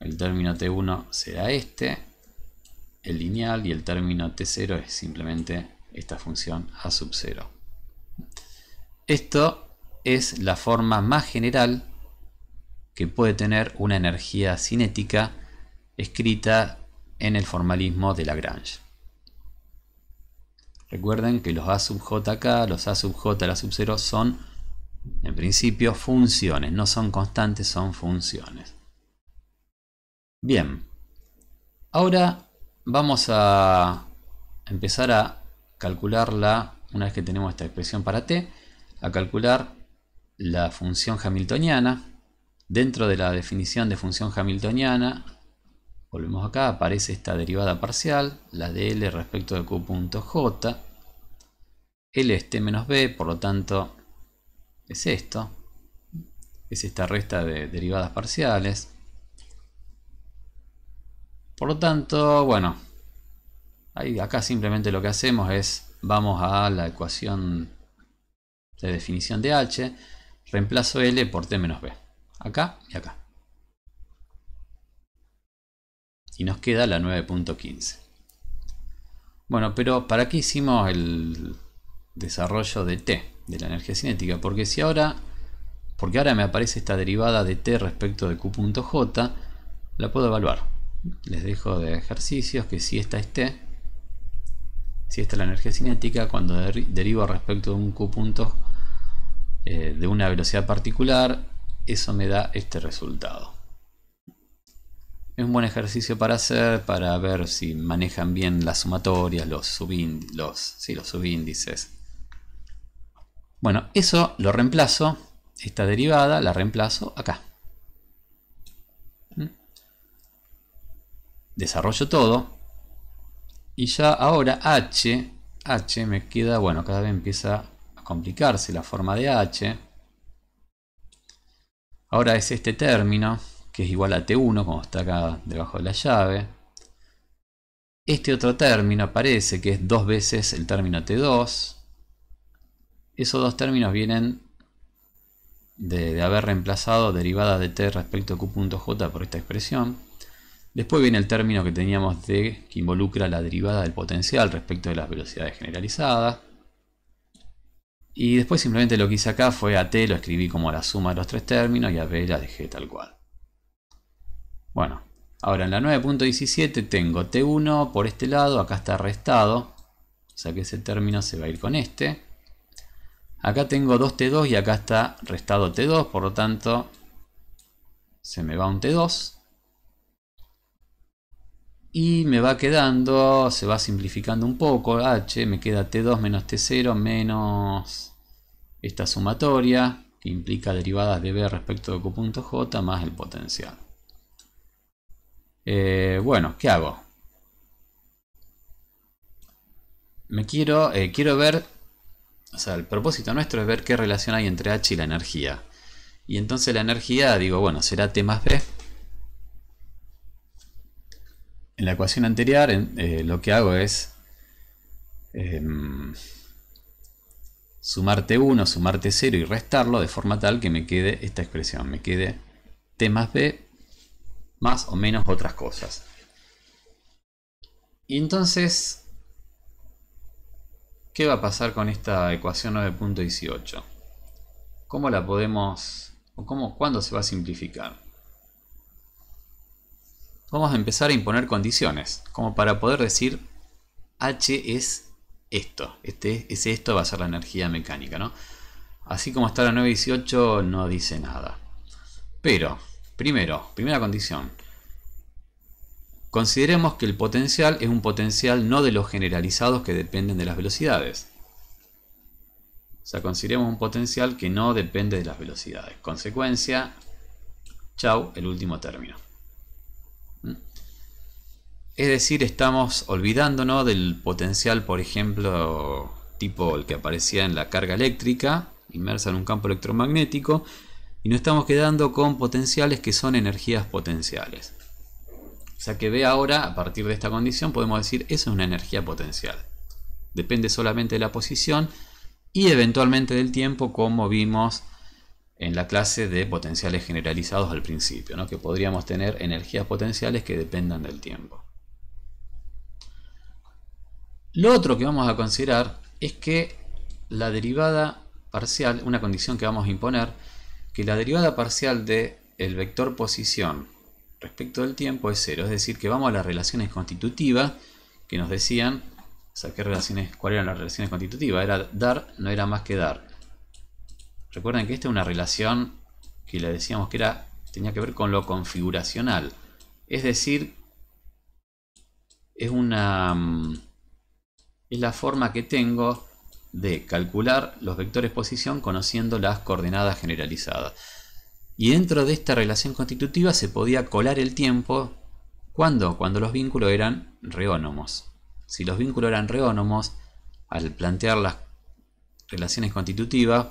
el término T1 será este, el lineal y el término T0 es simplemente esta función A sub 0. Esto es la forma más general que puede tener una energía cinética escrita en el formalismo de Lagrange. Recuerden que los A sub j acá, los A sub j, la sub 0 son en principio funciones, no son constantes, son funciones. Bien, ahora vamos a empezar a calcularla, una vez que tenemos esta expresión para t, a calcular la función hamiltoniana Dentro de la definición de función hamiltoniana, volvemos acá, aparece esta derivada parcial, la de L respecto de Q.J. L es T menos B, por lo tanto es esto. Es esta resta de derivadas parciales. Por lo tanto, bueno, acá simplemente lo que hacemos es, vamos a la ecuación de definición de H, reemplazo L por T menos B acá y acá. Y nos queda la 9.15. Bueno, pero ¿para qué hicimos el desarrollo de T, de la energía cinética? Porque si ahora, porque ahora me aparece esta derivada de T respecto de j la puedo evaluar. Les dejo de ejercicios que si esta es T, si esta es la energía cinética, cuando derivo respecto de un Q punto eh, de una velocidad particular, eso me da este resultado. Es un buen ejercicio para hacer, para ver si manejan bien las sumatorias, los, los, los subíndices. Bueno, eso lo reemplazo, esta derivada la reemplazo acá. ¿Mm? Desarrollo todo. Y ya ahora h, h me queda, bueno, cada vez empieza a complicarse la forma de h. Ahora es este término, que es igual a T1, como está acá debajo de la llave. Este otro término aparece, que es dos veces el término T2. Esos dos términos vienen de, haber reemplazado derivada de T respecto a Q.J por esta expresión. Después viene el término que teníamos de que involucra la derivada del potencial respecto de las velocidades generalizadas. Y después simplemente lo que hice acá fue a T lo escribí como la suma de los tres términos y a B la dejé tal cual. Bueno, ahora en la 9.17 tengo T1 por este lado, acá está restado. O sea que ese término se va a ir con este. Acá tengo 2T2 y acá está restado T2, por lo tanto se me va un T2 y me va quedando, se va simplificando un poco, h, ah, me queda t2 menos t0 menos esta sumatoria que implica derivadas de b respecto de j más el potencial. Eh, bueno, ¿qué hago? Me quiero, eh, quiero ver, o sea, el propósito nuestro es ver qué relación hay entre h y la energía. Y entonces la energía, digo, bueno, será t más b en la ecuación anterior eh, lo que hago es em, sumar sumarte 1, sumarte 0 y restarlo de forma tal que me quede esta expresión, me quede t más b más o menos otras cosas. Y entonces, ¿qué va a pasar con esta ecuación 9.18? ¿Cómo la podemos, o cómo, cuándo se va a simplificar? vamos a empezar a imponer condiciones, como para poder decir H es esto, este, ese esto va a ser la energía mecánica, ¿no? Así como está la 918 no dice nada. Pero, primero, primera condición, consideremos que el potencial es un potencial no de los generalizados que dependen de las velocidades. O sea, consideremos un potencial que no depende de las velocidades. Consecuencia, chau, el último término. Es decir, estamos olvidándonos del potencial, por ejemplo, tipo el que aparecía en la carga eléctrica, inmersa en un campo electromagnético, y nos estamos quedando con potenciales que son energías potenciales. O sea que ve ahora, a partir de esta condición, podemos decir, eso es una energía potencial. Depende solamente de la posición y eventualmente del tiempo, como vimos en la clase de potenciales generalizados al principio, ¿no? que podríamos tener energías potenciales que dependan del tiempo. Lo otro que vamos a considerar es que la derivada parcial, una condición que vamos a imponer, que la derivada parcial de el vector posición respecto del tiempo es cero. Es decir, que vamos a las relaciones constitutivas que nos decían, o sea, ¿qué relaciones, ¿cuáles eran las relaciones constitutivas? Era dar, no era más que dar. Recuerden que esta es una relación que le decíamos que era, tenía que ver con lo configuracional. Es decir, es una mm, es la forma que tengo de calcular los vectores posición conociendo las coordenadas generalizadas. Y dentro de esta relación constitutiva se podía colar el tiempo cuando cuando los vínculos eran reónomos. Si los vínculos eran reónomos, al plantear las relaciones constitutivas,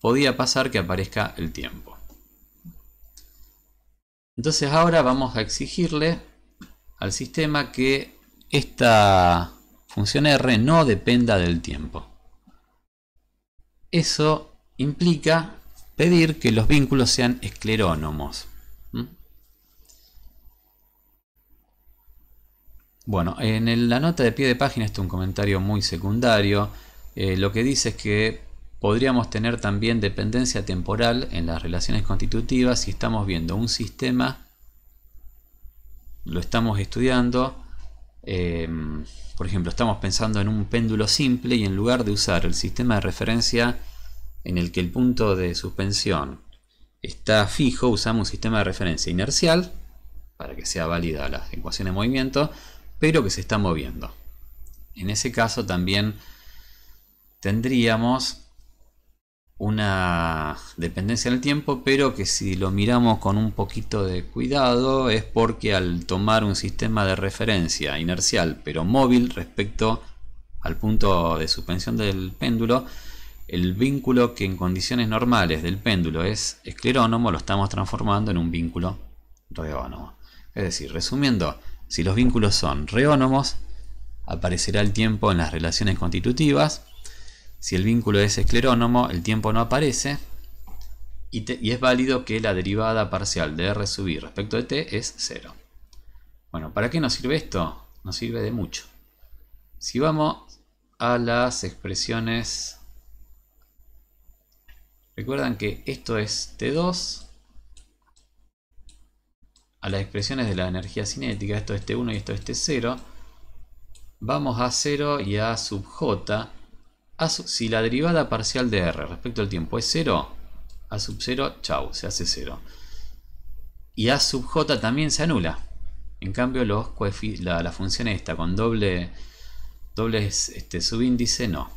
podía pasar que aparezca el tiempo. Entonces ahora vamos a exigirle al sistema que esta función r no dependa del tiempo. Eso implica pedir que los vínculos sean esclerónomos. ¿Mm? Bueno, en la nota de pie de página, está un comentario muy secundario, eh, lo que dice es que podríamos tener también dependencia temporal en las relaciones constitutivas si estamos viendo un sistema, lo estamos estudiando, Em, por ejemplo, estamos pensando en un péndulo simple y en lugar de usar el sistema de referencia en el que el punto de suspensión está fijo, usamos un sistema de referencia inercial para que sea válida la ecuación de movimiento, pero que se está moviendo. En ese caso también tendríamos una dependencia del tiempo, pero que si lo miramos con un poquito de cuidado es porque al tomar un sistema de referencia inercial pero móvil respecto al punto de suspensión del péndulo, el vínculo que en condiciones normales del péndulo es esclerónomo lo estamos transformando en un vínculo reónomo. Es decir, resumiendo, si los vínculos son reónomos, aparecerá el tiempo en las relaciones constitutivas si el vínculo es esclerónomo, el tiempo no aparece y, es válido que la derivada parcial de R sub i respecto de t es 0. Bueno, ¿para qué nos sirve esto? Nos sirve de mucho. Si vamos a las expresiones... Recuerdan que esto es T2. A las expresiones de la energía cinética, esto es T1 y esto es T0. Vamos a 0 y a sub j si la derivada parcial de r respecto al tiempo es 0, a sub 0, chau, se hace 0. Y a sub j también se anula. En cambio, los la, la, función esta con doble, doble este, subíndice no.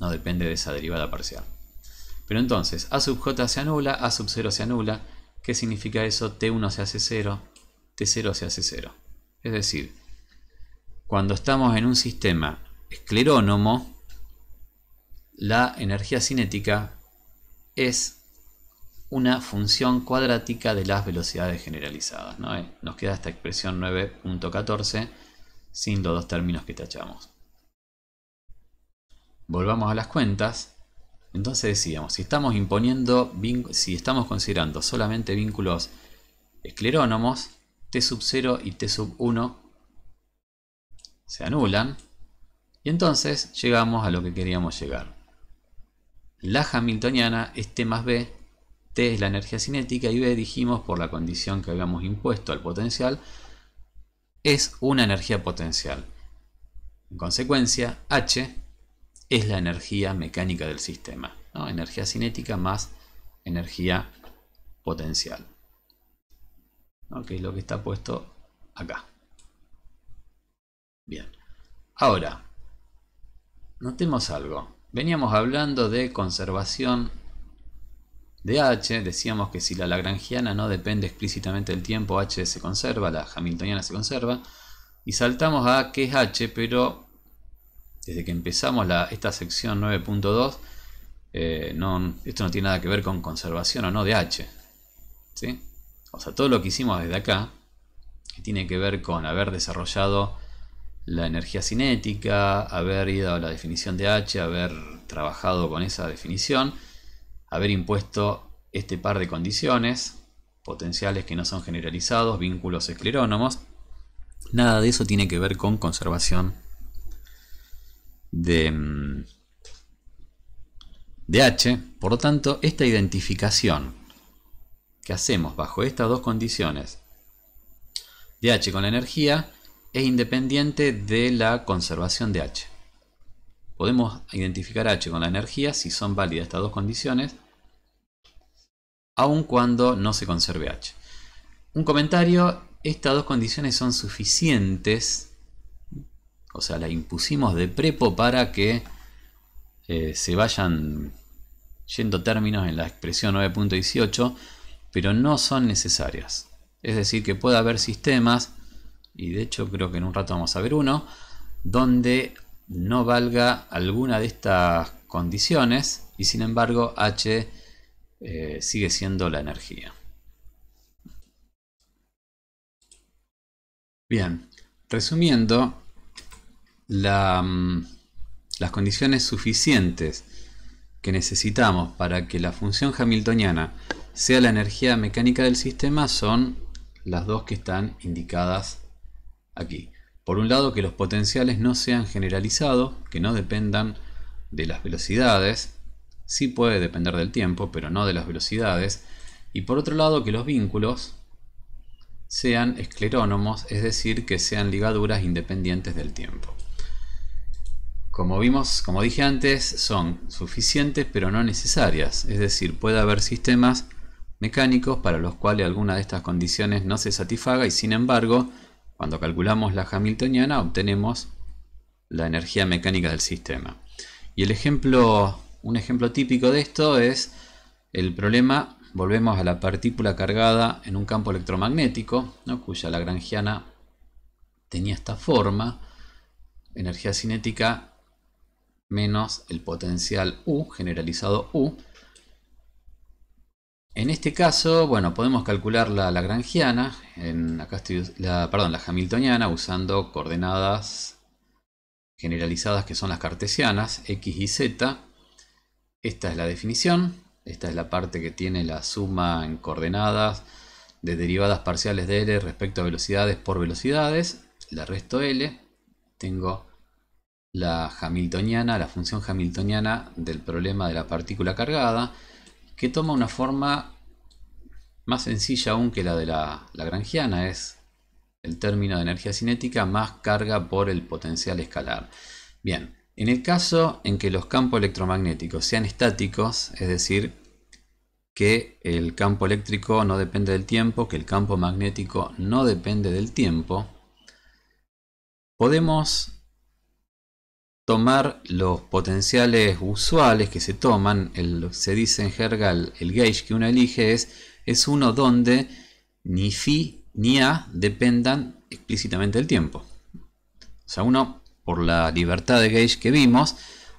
No depende de esa derivada parcial. Pero entonces, a sub j se anula, a sub 0 se anula. ¿Qué significa eso? T1 se hace 0, T0 se hace 0. Es decir, cuando estamos en un sistema esclerónomo, la energía cinética es una función cuadrática de las velocidades generalizadas. Eh, nos queda esta expresión 9.14 sin los dos términos que tachamos. Volvamos a las cuentas. Entonces decíamos, si estamos imponiendo, si estamos considerando solamente vínculos esclerónomos, T sub 0 y T sub 1 se anulan. Y entonces llegamos a lo que queríamos llegar la hamiltoniana es T más B, T es la energía cinética y B dijimos por la condición que habíamos impuesto al potencial, es una energía potencial. En consecuencia, H es la energía mecánica del sistema, energía cinética más energía potencial, que es lo que está puesto acá. Bien, ahora, notemos algo. Veníamos hablando de conservación de H, decíamos que si la lagrangiana no depende explícitamente del tiempo, H se conserva, la hamiltoniana se conserva, y saltamos a qué es H, pero desde que empezamos esta sección 9.2, eh, esto no tiene nada que ver con conservación o no de H. O sea, todo lo que hicimos desde acá, tiene que ver con haber desarrollado la energía cinética, haber ido a la definición de H, haber trabajado con esa definición, haber impuesto este par de condiciones, potenciales que no son generalizados, vínculos esclerónomos, nada de eso tiene que ver con conservación de, mm, de H. Por lo tanto, esta identificación que hacemos bajo estas dos condiciones de H con la energía es independiente de la conservación de H. Podemos identificar H con la energía si son válidas estas dos condiciones, aun cuando no se conserve H. Un comentario, estas dos condiciones son suficientes, o sea, las impusimos de prepo para que eh, se vayan yendo términos en la expresión 9.18, pero no son necesarias. Es decir, que puede haber sistemas y de hecho creo que en un rato vamos a ver uno, donde no valga alguna de estas condiciones y sin embargo H eh, sigue siendo la energía. Bien, resumiendo, mm, las condiciones suficientes que necesitamos para que la función hamiltoniana sea la energía mecánica del sistema son las dos que están indicadas aquí. Por un lado, que los potenciales no sean generalizados, que no dependan de las velocidades. Sí puede depender del tiempo, pero no de las velocidades. Y por otro lado, que los vínculos sean esclerónomos, es decir, que sean ligaduras independientes del tiempo. Como vimos, como dije antes, son suficientes pero no necesarias, es decir, puede haber sistemas mecánicos para los cuales alguna de estas condiciones no se satisfaga y sin embargo cuando calculamos la hamiltoniana obtenemos la energía mecánica del sistema. Y el ejemplo, un ejemplo típico de esto es el problema, volvemos a la partícula cargada en un campo electromagnético, cuya lagrangiana tenía esta forma, energía cinética menos el potencial U, generalizado U, en este caso, bueno, podemos calcular la lagrangiana, en, perdón, la hamiltoniana usando coordenadas generalizadas que son las cartesianas, x y z. Esta es la definición, esta es la parte que tiene la suma en coordenadas de derivadas parciales de L respecto a velocidades por velocidades, la resto L. Tengo la hamiltoniana, la función hamiltoniana del problema de la partícula cargada que toma una forma más sencilla aún que la de la lagrangiana, es el término de energía cinética más carga por el potencial escalar. Bien, en el caso en que los campos electromagnéticos sean estáticos, es decir, que el campo eléctrico no depende del tiempo, que el campo magnético no depende del tiempo, podemos tomar los potenciales usuales que se toman, se dice en jerga, el, gauge que uno elige es, uno donde ni phi ni a dependan explícitamente del tiempo. O sea, uno, por la libertad de gauge que vimos,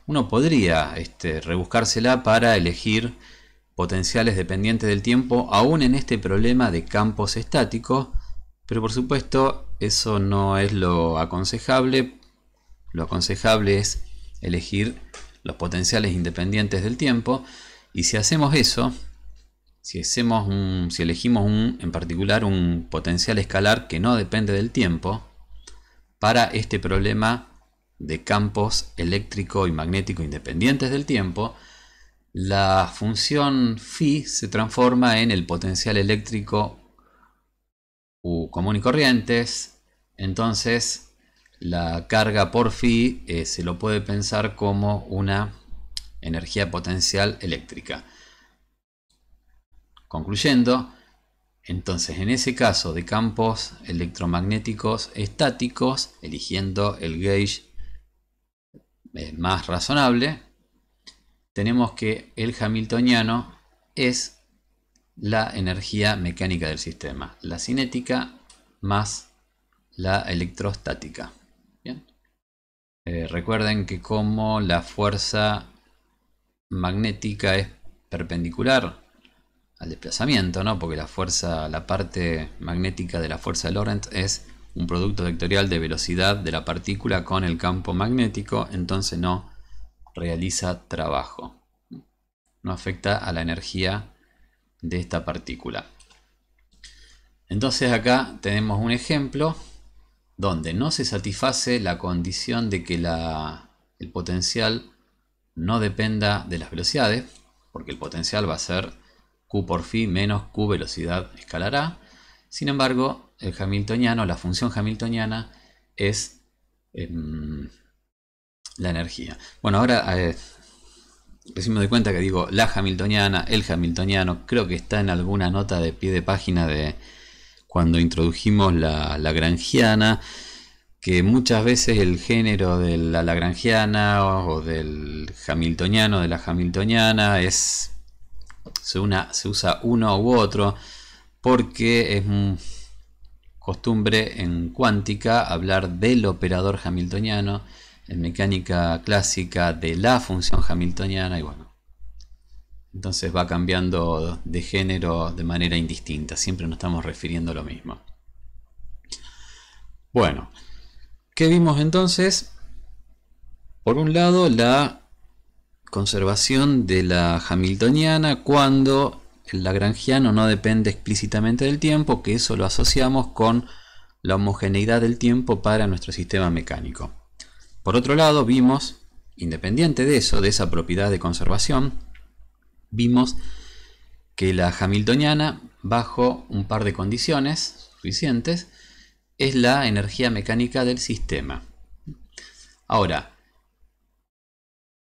uno podría este, rebuscársela para elegir potenciales dependientes del tiempo, aún en este problema de campos estáticos, pero por supuesto eso no es lo aconsejable lo aconsejable es elegir los potenciales independientes del tiempo y si hacemos eso, si, hacemos si elegimos un, en particular un potencial escalar que no depende del tiempo, para este problema de campos eléctrico y magnético independientes del tiempo, la función Φ se transforma en el potencial eléctrico U común y corrientes. Entonces, la carga por phi eh, se lo puede pensar como una energía potencial eléctrica. Concluyendo, entonces en ese caso de campos electromagnéticos estáticos, eligiendo el gauge eh, más razonable, tenemos que el hamiltoniano es la energía mecánica del sistema, la cinética más la electrostática. Eh, recuerden que como la fuerza magnética es perpendicular al desplazamiento, ¿no? Porque la fuerza, la parte magnética de la fuerza de Lorentz es un producto vectorial de velocidad de la partícula con el campo magnético, entonces no realiza trabajo. No afecta a la energía de esta partícula. Entonces acá tenemos un ejemplo donde no se satisface la condición de que el potencial no dependa de las velocidades, porque el potencial va a ser Q por phi menos Q velocidad escalará. Sin embargo, el hamiltoniano, la función hamiltoniana es em, la energía. Bueno, ahora eh, de me cuenta que digo la hamiltoniana, el hamiltoniano, creo que está en alguna nota de pie de página de, cuando introdujimos la, Lagrangiana, que muchas veces el género de la lagrangiana o, del hamiltoniano, de la hamiltoniana, es, una, se usa uno u otro porque es costumbre en cuántica hablar del operador hamiltoniano, en mecánica clásica de la función hamiltoniana y bueno, entonces va cambiando de género de manera indistinta, siempre nos estamos refiriendo a lo mismo. Bueno, ¿qué vimos entonces? Por un lado, la conservación de la hamiltoniana cuando el lagrangiano no depende explícitamente del tiempo, que eso lo asociamos con la homogeneidad del tiempo para nuestro sistema mecánico. Por otro lado, vimos, independiente de eso, de esa propiedad de conservación, vimos que la hamiltoniana, bajo un par de condiciones suficientes, es la energía mecánica del sistema. Ahora,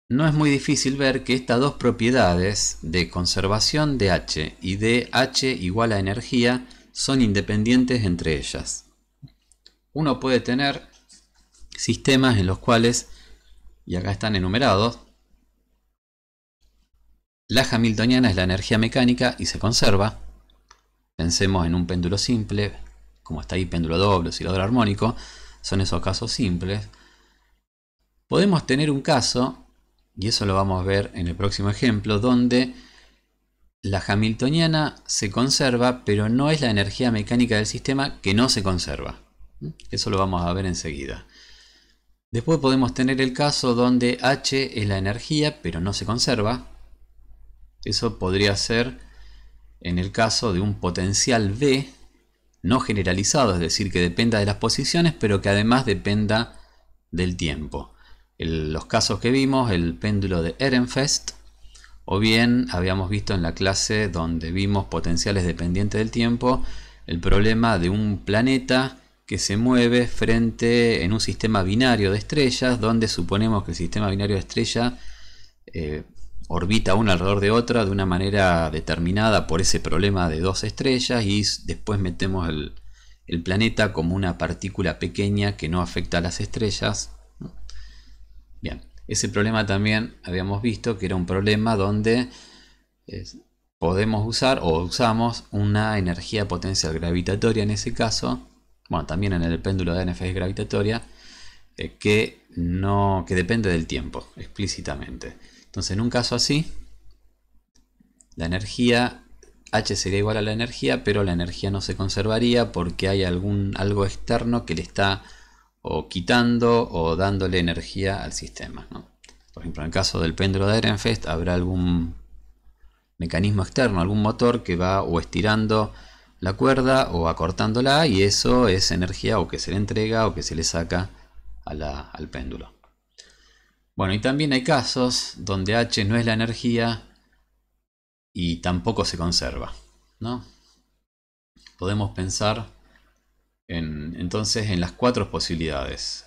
no es muy difícil ver que estas dos propiedades de conservación de H y de H igual a energía son independientes entre ellas. Uno puede tener sistemas en los cuales, y acá están enumerados, la hamiltoniana es la energía mecánica y se conserva. Pensemos en un péndulo simple, como está ahí péndulo doble, oscilador armónico, son esos casos simples. Podemos tener un caso, y eso lo vamos a ver en el próximo ejemplo, donde la hamiltoniana se conserva, pero no es la energía mecánica del sistema que no se conserva. Eso lo vamos a ver enseguida. Después podemos tener el caso donde H es la energía, pero no se conserva. Eso podría ser en el caso de un potencial B no generalizado, es decir, que dependa de las posiciones, pero que además dependa del tiempo. los casos que vimos, el péndulo de Ehrenfest, o bien habíamos visto en la clase donde vimos potenciales dependientes del tiempo, el problema de un planeta que se mueve frente en un sistema binario de estrellas, donde suponemos que el sistema binario de estrellas eh, orbita una alrededor de otra de una manera determinada por ese problema de dos estrellas y después metemos el, planeta como una partícula pequeña que no afecta a las estrellas. Bien, ese problema también habíamos visto que era un problema donde podemos usar o usamos una energía potencial gravitatoria en ese caso, bueno, también en el péndulo de NF gravitatoria, eh, que, no, que depende del tiempo explícitamente. Entonces en un caso así, la energía H sería igual a la energía, pero la energía no se conservaría porque hay algún, algo externo que le está o quitando o dándole energía al sistema. Por ejemplo, en el caso del péndulo de Ehrenfest habrá algún mecanismo externo, algún motor que va o estirando la cuerda o acortándola y eso es energía o que se le entrega o que se le saca al péndulo. Bueno, y también hay casos donde H no es la energía y tampoco se conserva, ¿no? Podemos pensar entonces en las cuatro posibilidades.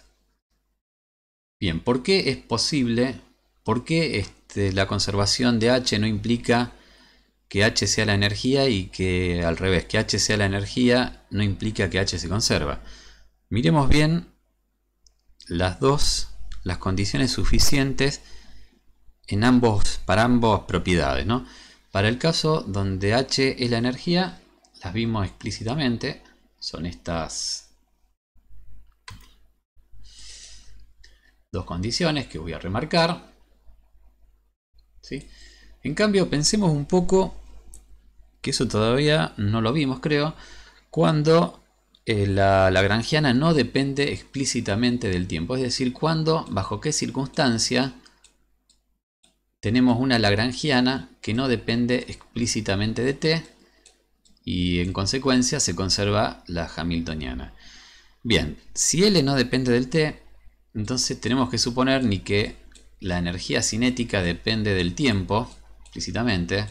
Bien, ¿por qué es posible? ¿Por qué este, la conservación de H no implica que H sea la energía y que al revés, que H sea la energía no implica que H se conserva? Miremos bien las dos las condiciones suficientes en ambos, para ambas propiedades. ¿no? Para el caso donde H es la energía, las vimos explícitamente, son estas dos condiciones que voy a remarcar. ¿sí? En cambio, pensemos un poco, que eso todavía no lo vimos creo, cuando eh, la lagrangiana no depende explícitamente del tiempo, es decir, cuándo, bajo qué circunstancia tenemos una lagrangiana que no depende explícitamente de t y en consecuencia se conserva la hamiltoniana. Bien, si L no depende del t, entonces tenemos que suponer ni que la energía cinética depende del tiempo, explícitamente,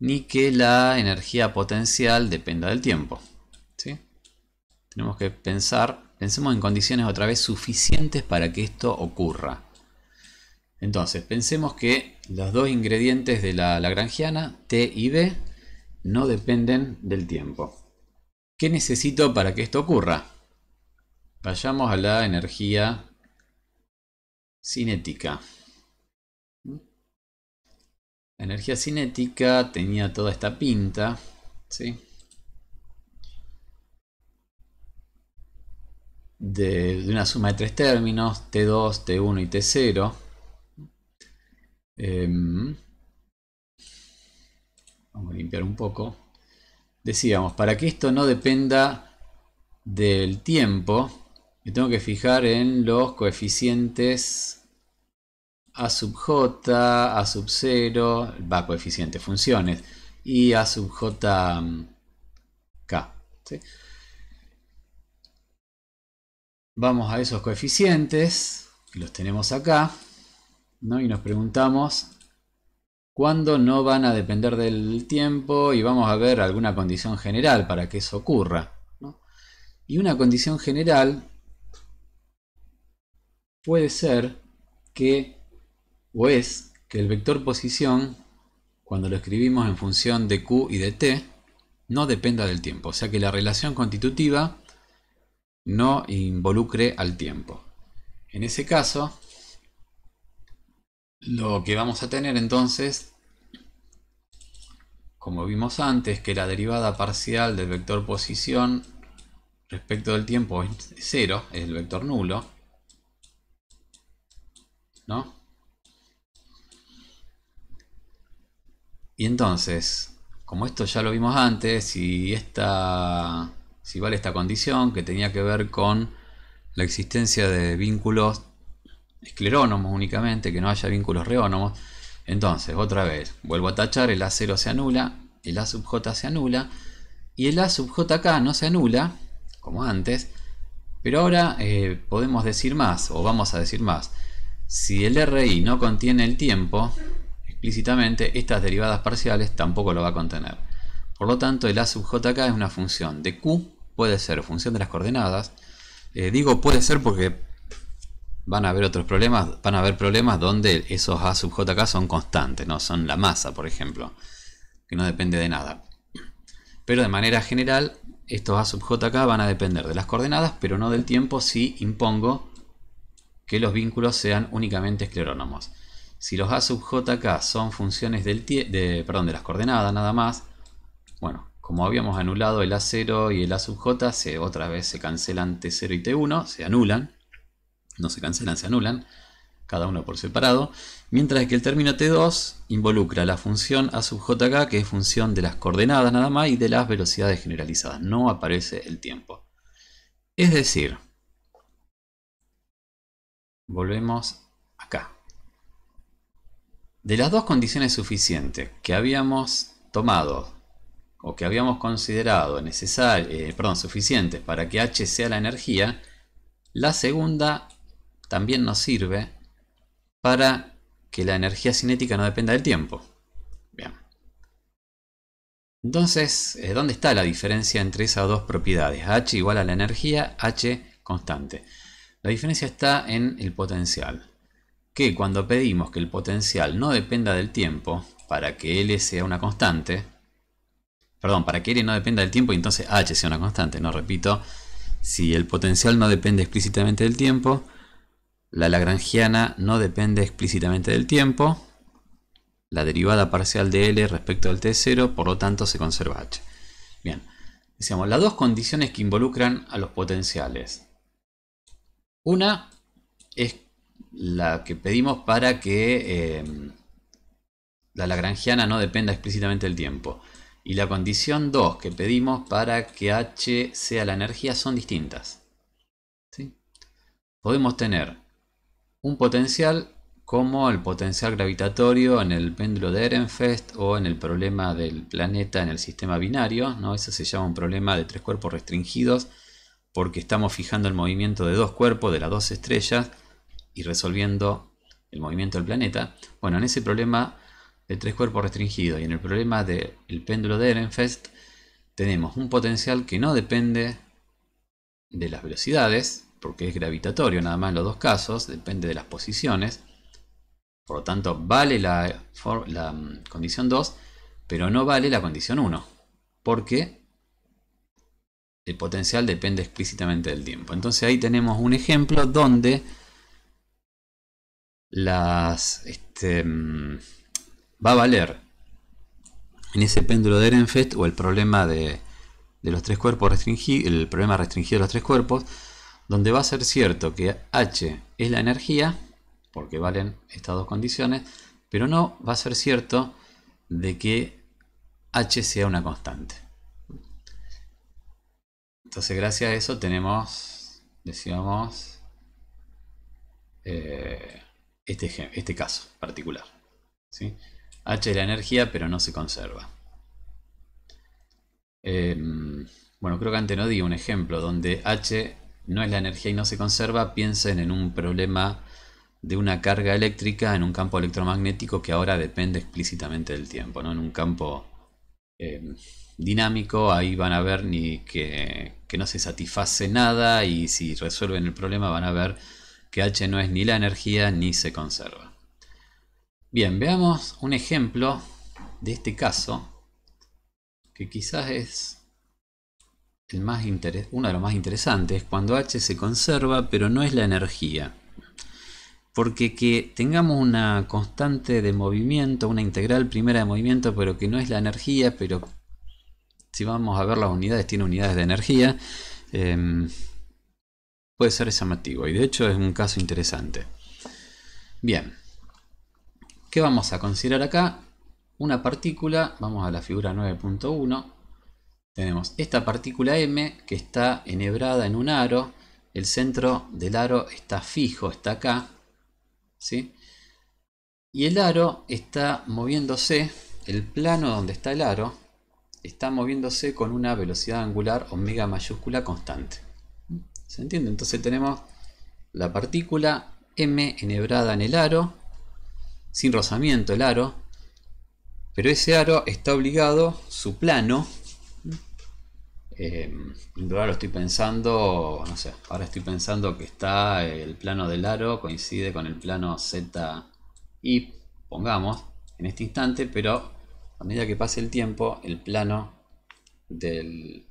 ni que la energía potencial dependa del tiempo. Tenemos que pensar, pensemos en condiciones otra vez suficientes para que esto ocurra. Entonces, pensemos que los dos ingredientes de la lagrangiana, T y B, no dependen del tiempo. ¿Qué necesito para que esto ocurra? Vayamos a la energía cinética. La energía cinética tenía toda esta pinta, ¿sí? de, una suma de tres términos, T2, T1 y T0. Em, vamos a limpiar un poco. Decíamos, para que esto no dependa del tiempo, me tengo que fijar en los coeficientes a sub j, a sub 0, va coeficiente funciones, y a sub j mm, k. ¿sí? Vamos a esos coeficientes, que los tenemos acá, y nos preguntamos cuándo no van a depender del tiempo y vamos a ver alguna condición general para que eso ocurra. Y una condición general puede ser que, o es, que el vector posición, cuando lo escribimos en función de q y de t, no dependa del tiempo. O sea que la relación constitutiva no involucre al tiempo. En ese caso, lo que vamos a tener entonces, como vimos antes, que la derivada parcial del vector posición respecto del tiempo es cero, es el vector nulo, ¿no? Y entonces, como esto ya lo vimos antes, y esta si vale esta condición, que tenía que ver con la existencia de vínculos esclerónomos únicamente, que no haya vínculos reónomos. Entonces, otra vez, vuelvo a tachar, el A0 se anula, el A sub J se anula, y el A sub J no se anula, como antes, pero ahora eh, podemos decir más, o vamos a decir más. Si el RI no contiene el tiempo, explícitamente estas derivadas parciales tampoco lo va a contener. Por lo tanto, el a sub jk es una función de q, puede ser función de las coordenadas. Eh, digo puede ser porque van a haber otros problemas, van a haber problemas donde esos a sub jk son constantes, no son la masa, por ejemplo, que no depende de nada. Pero de manera general, estos a sub jk van a depender de las coordenadas, pero no del tiempo si impongo que los vínculos sean únicamente esclerónomos. Si los a sub jk son funciones de, de las coordenadas nada más, bueno, como habíamos anulado el A0 y el A sub se, otra vez se cancelan T0 y T1, se anulan. No se cancelan, se anulan, cada uno por separado. Mientras que el término T2 involucra la función A sub que es función de las coordenadas nada más y de las velocidades generalizadas. No aparece el tiempo. Es decir, volvemos acá. De las dos condiciones suficientes que habíamos tomado o que habíamos considerado eh, perdón, suficientes para que H sea la energía, la segunda también nos sirve para que la energía cinética no dependa del tiempo. Bien. Entonces, eh, ¿dónde está la diferencia entre esas dos propiedades? H igual a la energía, H constante. La diferencia está en el potencial. Que cuando pedimos que el potencial no dependa del tiempo, para que L sea una constante, perdón, para que L no dependa del tiempo y entonces H sea una constante, no repito, si el potencial no depende explícitamente del tiempo, la lagrangiana no depende explícitamente del tiempo, la derivada parcial de L respecto al T0, por lo tanto se conserva H. Bien, decíamos las dos condiciones que involucran a los potenciales. Una es la que pedimos para que eh, la lagrangiana no dependa explícitamente del tiempo y la condición 2 que pedimos para que H sea la energía son distintas. Podemos tener un potencial como el potencial gravitatorio en el péndulo de Ehrenfest o en el problema del planeta en el sistema binario. ¿no? Eso se llama un problema de tres cuerpos restringidos porque estamos fijando el movimiento de dos cuerpos, de las dos estrellas, y resolviendo el movimiento del planeta. Bueno, en ese problema de tres cuerpos restringidos y en el problema del péndulo de Ehrenfest tenemos un potencial que no depende de las velocidades, porque es gravitatorio nada más en los dos casos, depende de las posiciones. Por lo tanto, vale la, la mm, condición 2, pero no vale la condición 1, porque el potencial depende explícitamente del tiempo. Entonces ahí tenemos un ejemplo donde las... Este, mm, va a valer en ese péndulo de Ehrenfest o el problema de, los tres cuerpos restringido, el problema restringido de los tres cuerpos, donde va a ser cierto que H es la energía, porque valen estas dos condiciones, pero no va a ser cierto de que H sea una constante. Entonces gracias a eso tenemos, decíamos, eh, este, este caso particular. ¿sí? H es la energía, pero no se conserva. Em, bueno, creo que antes no di un ejemplo donde H no es la energía y no se conserva. Piensen en un problema de una carga eléctrica en un campo electromagnético que ahora depende explícitamente del tiempo. ¿no? En un campo em, dinámico ahí van a ver ni que no se satisface nada y si resuelven el problema van a ver que H no es ni la energía ni se conserva. Bien, veamos un ejemplo de este caso que quizás es uno de los más interesantes, cuando H se conserva pero no es la energía. Porque que tengamos una constante de movimiento, una integral primera de movimiento, pero que no es la energía, pero si vamos a ver las unidades, tiene unidades de energía, em, puede ser llamativo. Y de hecho es un caso interesante. Bien. ¿Qué vamos a considerar acá? Una partícula, vamos a la figura 9.1, tenemos esta partícula M que está enhebrada en un aro, el centro del aro está fijo, está acá, ¿sí? Y el aro está moviéndose, el plano donde está el aro, está moviéndose con una velocidad angular omega mayúscula constante. ¿Se entiende? Entonces tenemos la partícula M enhebrada en el aro, sin rozamiento el aro, pero ese aro está obligado, su plano, eh, lo estoy pensando, no sé, ahora estoy pensando que está el plano del aro, coincide con el plano Z y pongamos, en este instante, pero a medida que pase el tiempo, el plano del,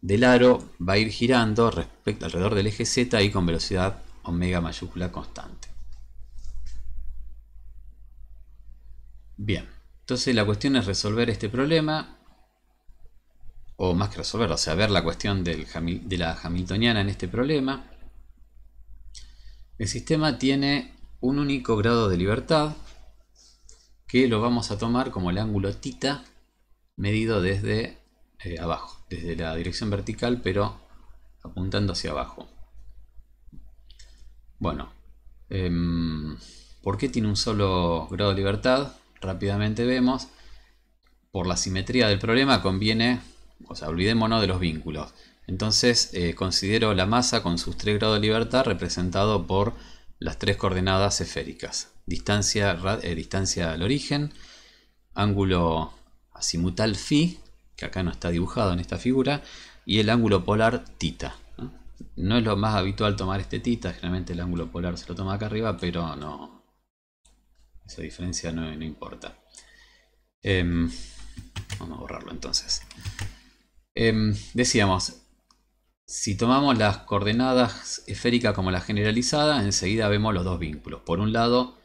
del aro va a ir girando respecto alrededor del eje Z y con velocidad omega mayúscula constante. Bien, entonces la cuestión es resolver este problema, o más que resolver, o sea, ver la cuestión de la hamiltoniana en este problema. El sistema tiene un único grado de libertad, que lo vamos a tomar como el ángulo tita medido desde eh, abajo, desde la dirección vertical, pero apuntando hacia abajo. Bueno, em, ¿por qué tiene un solo grado de libertad? rápidamente vemos, por la simetría del problema conviene, o sea, olvidémonos de los vínculos. Entonces eh, considero la masa con sus tres grados de libertad representado por las tres coordenadas esféricas. Distancia, eh, distancia al origen, ángulo azimutal phi, que acá no está dibujado en esta figura, y el ángulo polar tita. No es lo más habitual tomar este tita, generalmente el ángulo polar se lo toma acá arriba, pero no, esa diferencia no, importa. Em, vamos a borrarlo entonces. Em, decíamos, si tomamos las coordenadas esféricas como la generalizada, enseguida vemos los dos vínculos. Por un lado,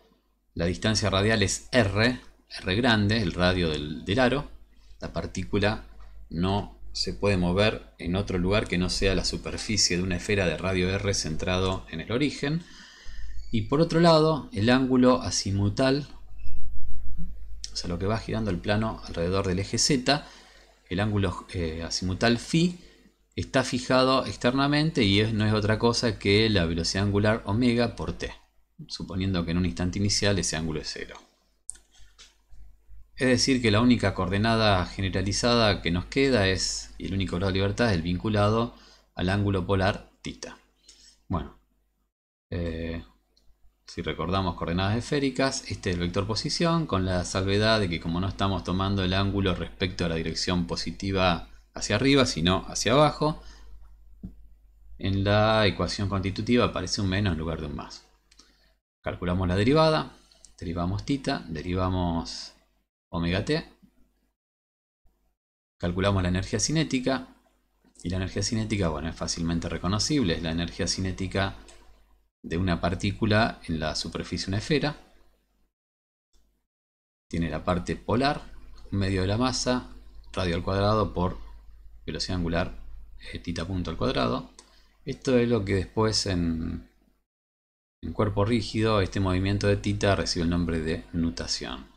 la distancia radial es R, R grande, el radio del, del aro. La partícula no se puede mover en otro lugar que no sea la superficie de una esfera de radio R centrado en el origen. Y por otro lado, el ángulo asimutal, o sea, lo que va girando el plano alrededor del eje Z, el ángulo asimutal eh, azimutal phi, está fijado externamente y no es otra cosa que la velocidad angular omega por t, suponiendo que en un instante inicial ese ángulo es cero. Es decir, que la única coordenada generalizada que nos queda es, y el único grado de libertad es el vinculado al ángulo polar θ. Bueno, eh, si recordamos coordenadas esféricas, este es el vector posición, con la salvedad de que como no estamos tomando el ángulo respecto a la dirección positiva hacia arriba, sino hacia abajo, en la ecuación constitutiva aparece un menos en lugar de un más. Calculamos la derivada, derivamos tita, derivamos omega t, calculamos la energía cinética, y la energía cinética, bueno, es fácilmente reconocible, es la energía cinética de una partícula en la superficie de una esfera. Tiene la parte polar, medio de la masa, radio al cuadrado por velocidad angular eh, tita punto al cuadrado. Esto es lo que después en, en cuerpo rígido este movimiento de tita recibe el nombre de nutación.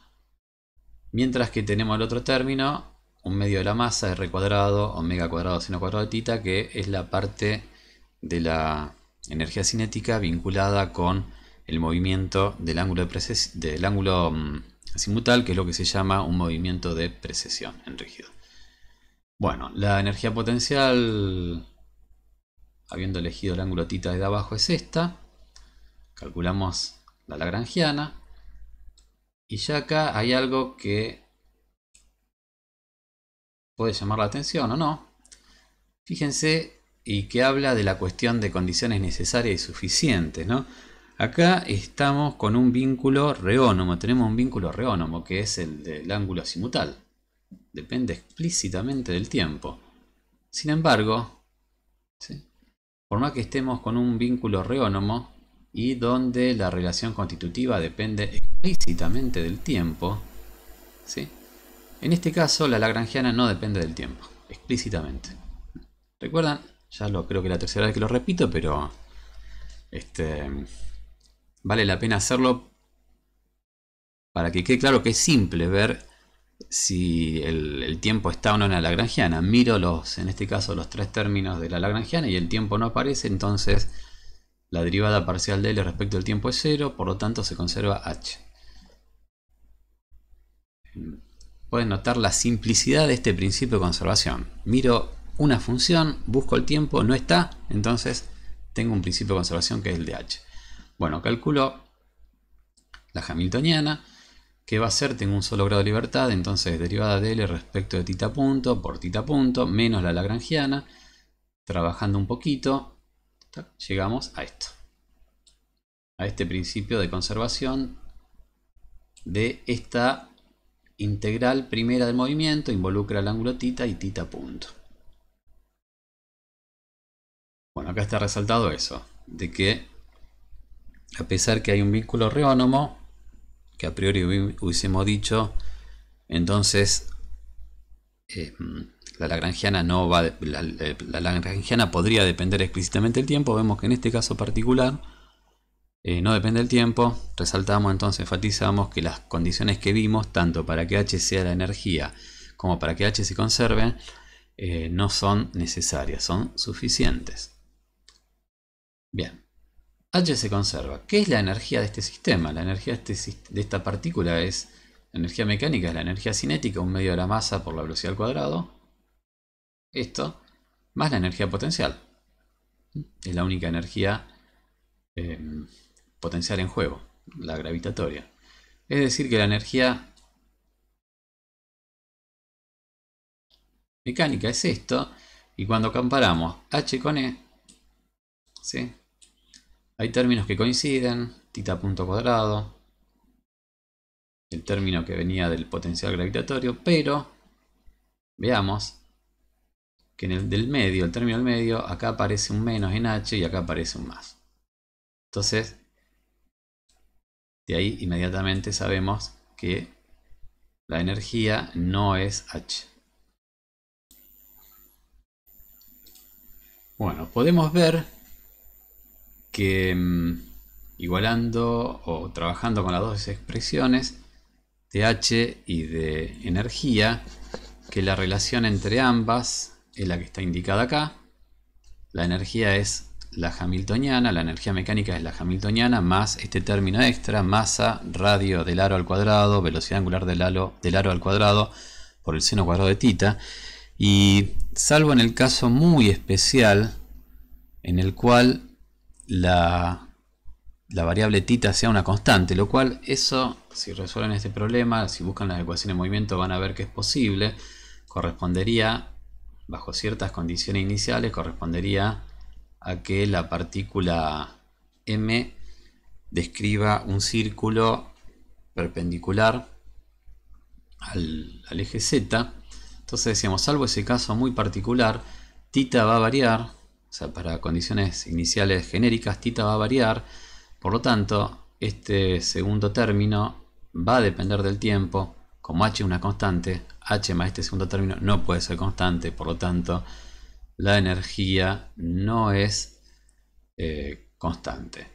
Mientras que tenemos el otro término, un medio de la masa, r cuadrado, omega cuadrado, seno cuadrado de tita, que es la parte de la energía cinética vinculada con el movimiento del ángulo, de del ángulo mm, asimutal, que es lo que se llama un movimiento de precesión en rígido. Bueno, la energía potencial, habiendo elegido el ángulo tita de abajo, es esta. Calculamos la lagrangiana. Y ya acá hay algo que puede llamar la atención o no. Fíjense y que habla de la cuestión de condiciones necesarias y suficientes, ¿no? Acá estamos con un vínculo reónomo, tenemos un vínculo reónomo que es el del ángulo simutal. Depende explícitamente del tiempo. Sin embargo, por más que estemos con un vínculo reónomo y donde la relación constitutiva depende explícitamente del tiempo, en este caso la lagrangiana no depende del tiempo, explícitamente. ¿Recuerdan? Ya lo creo que la tercera vez que lo repito, pero este, vale la pena hacerlo para que quede claro que es simple ver si el, tiempo está o no en la lagrangiana. Miro los, en este caso, los tres términos de la lagrangiana y el tiempo no aparece, entonces la derivada parcial de L respecto al tiempo es cero, por lo tanto se conserva H. Pueden notar la simplicidad de este principio de conservación. Miro una función, busco el tiempo, no está, entonces tengo un principio de conservación que es el de h. Bueno, calculo la hamiltoniana, que va a ser, tengo un solo grado de libertad, entonces derivada de L respecto de tita punto por tita punto, menos la lagrangiana, trabajando un poquito, llegamos a esto. A este principio de conservación de esta integral primera del movimiento, involucra el ángulo tita y tita punto. Bueno, acá está resaltado eso, de que a pesar que hay un vínculo reónomo, que a priori hubiésemos dicho, entonces em, la lagrangiana no va, eh, lagrangiana podría depender explícitamente del tiempo, vemos que en este caso particular eh, no depende del tiempo, resaltamos entonces, enfatizamos que las condiciones que vimos, tanto para que H sea la energía como para que H se conserve, eh, no son necesarias, son suficientes. Bien. H se conserva. ¿Qué es la energía de este sistema? La energía este de, esta partícula es, la energía mecánica es la energía cinética, un medio de la masa por la velocidad al cuadrado. Esto, más la energía potencial. Es la única energía em, potencial en juego, la gravitatoria. Es decir, que la energía mecánica es esto, y cuando comparamos H con E, ¿sí? Hay términos que coinciden, tita punto cuadrado, el término que venía del potencial gravitatorio, pero veamos que en el del medio, el término del medio, acá aparece un menos en h y acá aparece un más. Entonces, de ahí inmediatamente sabemos que la energía no es h. Bueno, podemos ver que mm, igualando o trabajando con las dos expresiones de H y de energía, que la relación entre ambas es la que está indicada acá. La energía es la hamiltoniana, la energía mecánica es la hamiltoniana, más este término extra, masa, radio del aro al cuadrado, velocidad angular del aro, del aro al cuadrado por el seno cuadrado de tita. Y salvo en el caso muy especial, en el cual la, variable tita sea una constante, lo cual eso, si resuelven este problema, si buscan las ecuaciones de movimiento van a ver que es posible, correspondería, bajo ciertas condiciones iniciales, correspondería a que la partícula m describa un círculo perpendicular al, al eje z. Entonces decíamos, salvo ese caso muy particular, tita va a variar sea, para condiciones iniciales genéricas, tita va a variar. Por lo tanto, este segundo término va a depender del tiempo. Como h es una constante, h más este segundo término no puede ser constante. Por lo tanto, la energía no es eh, constante.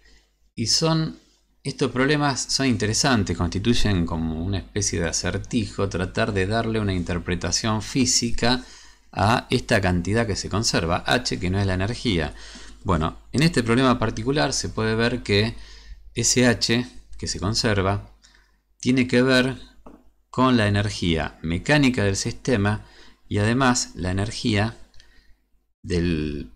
Y son estos problemas son interesantes, constituyen como una especie de acertijo tratar de darle una interpretación física a esta cantidad que se conserva, H que no es la energía. Bueno, en este problema particular se puede ver que ese H que se conserva tiene que ver con la energía mecánica del sistema y además la energía del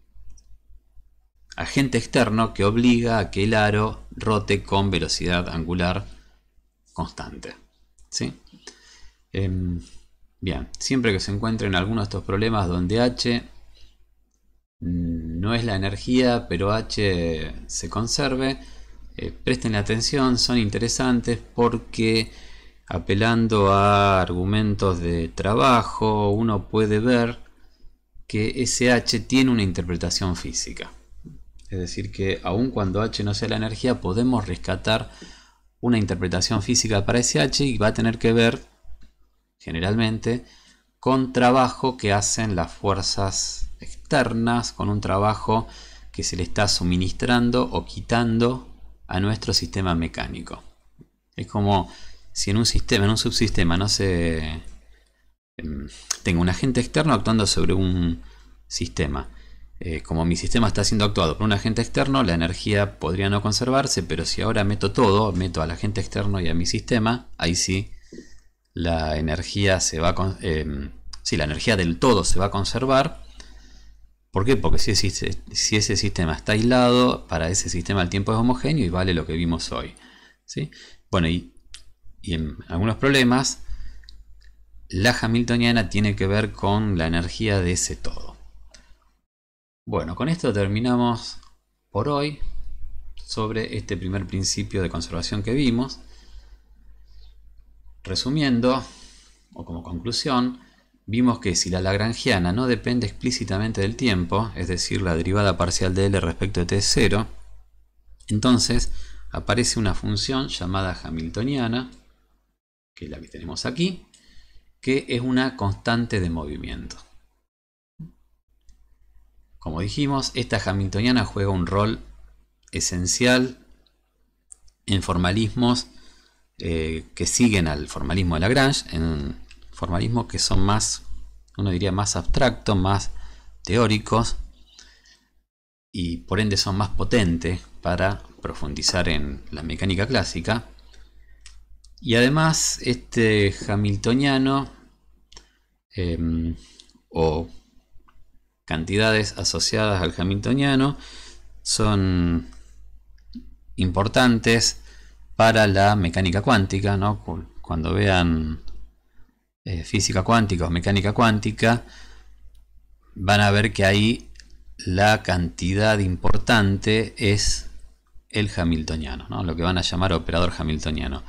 agente externo que obliga a que el aro rote con velocidad angular constante. ¿sí? Em, Bien, siempre que se encuentren algunos de estos problemas donde H mm, no es la energía, pero H se conserve, eh, presten atención, son interesantes porque apelando a argumentos de trabajo uno puede ver que ese H tiene una interpretación física. Es decir, que aun cuando H no sea la energía, podemos rescatar una interpretación física para ese H y va a tener que ver generalmente, con trabajo que hacen las fuerzas externas, con un trabajo que se le está suministrando o quitando a nuestro sistema mecánico. Es como si en un sistema, en un subsistema, no se... Em, tengo un agente externo actuando sobre un sistema. Eh, como mi sistema está siendo actuado por un agente externo, la energía podría no conservarse, pero si ahora meto todo, meto al agente externo y a mi sistema, ahí sí la energía se va em, la energía del todo se va a conservar. ¿Por qué? Porque si ese, si ese sistema está aislado, para ese sistema el tiempo es homogéneo y vale lo que vimos hoy. Bueno, y en algunos problemas, la Hamiltoniana tiene que ver con la energía de ese todo. Bueno, con esto terminamos por hoy sobre este primer principio de conservación que vimos. Resumiendo, o como conclusión, vimos que si la lagrangiana no depende explícitamente del tiempo, es decir, la derivada parcial de L respecto de T0, es entonces aparece una función llamada hamiltoniana, que es la que tenemos aquí, que es una constante de movimiento. Como dijimos, esta hamiltoniana juega un rol esencial en formalismos eh, que siguen al formalismo de Lagrange, en formalismos que son más, uno diría, más abstractos, más teóricos, y por ende son más potentes para profundizar en la mecánica clásica. Y además este hamiltoniano em, o cantidades asociadas al hamiltoniano son importantes para la mecánica cuántica, cuando vean eh, física cuántica o mecánica cuántica, van a ver que ahí la cantidad importante es el hamiltoniano, ¿no? lo que van a llamar operador hamiltoniano.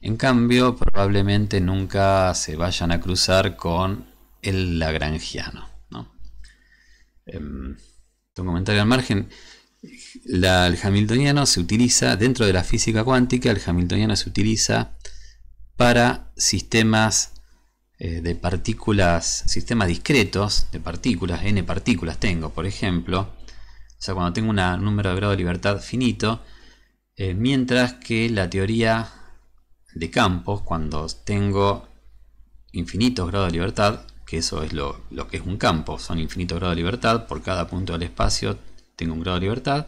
En cambio, probablemente nunca se vayan a cruzar con el lagrangiano. Em, un comentario al margen. La, el hamiltoniano se utiliza, dentro de la física cuántica, el hamiltoniano se utiliza para sistemas eh, de partículas, sistemas discretos de partículas, n partículas tengo, por ejemplo. O sea, cuando tengo un número de grado de libertad finito, eh, mientras que la teoría de campos, cuando tengo infinitos grados de libertad, que eso es lo, lo que es un campo, son infinitos grados de libertad, por cada punto del espacio tengo un grado de libertad.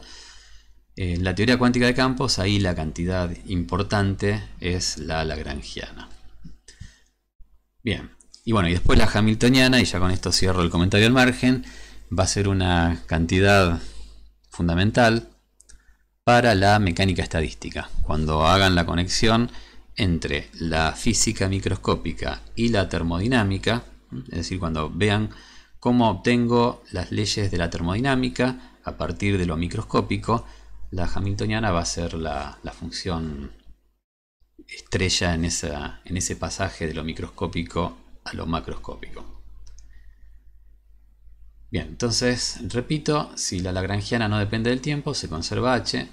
En eh, la teoría cuántica de campos, ahí la cantidad importante es la lagrangiana. Bien, y bueno, y después la hamiltoniana, y ya con esto cierro el comentario al margen, va a ser una cantidad fundamental para la mecánica estadística. Cuando hagan la conexión entre la física microscópica y la termodinámica, es decir, cuando vean cómo obtengo las leyes de la termodinámica a partir de lo microscópico, la hamiltoniana va a ser la, función estrella en, en ese pasaje de lo microscópico a lo macroscópico. Bien, entonces, repito, si la lagrangiana no depende del tiempo, se conserva h.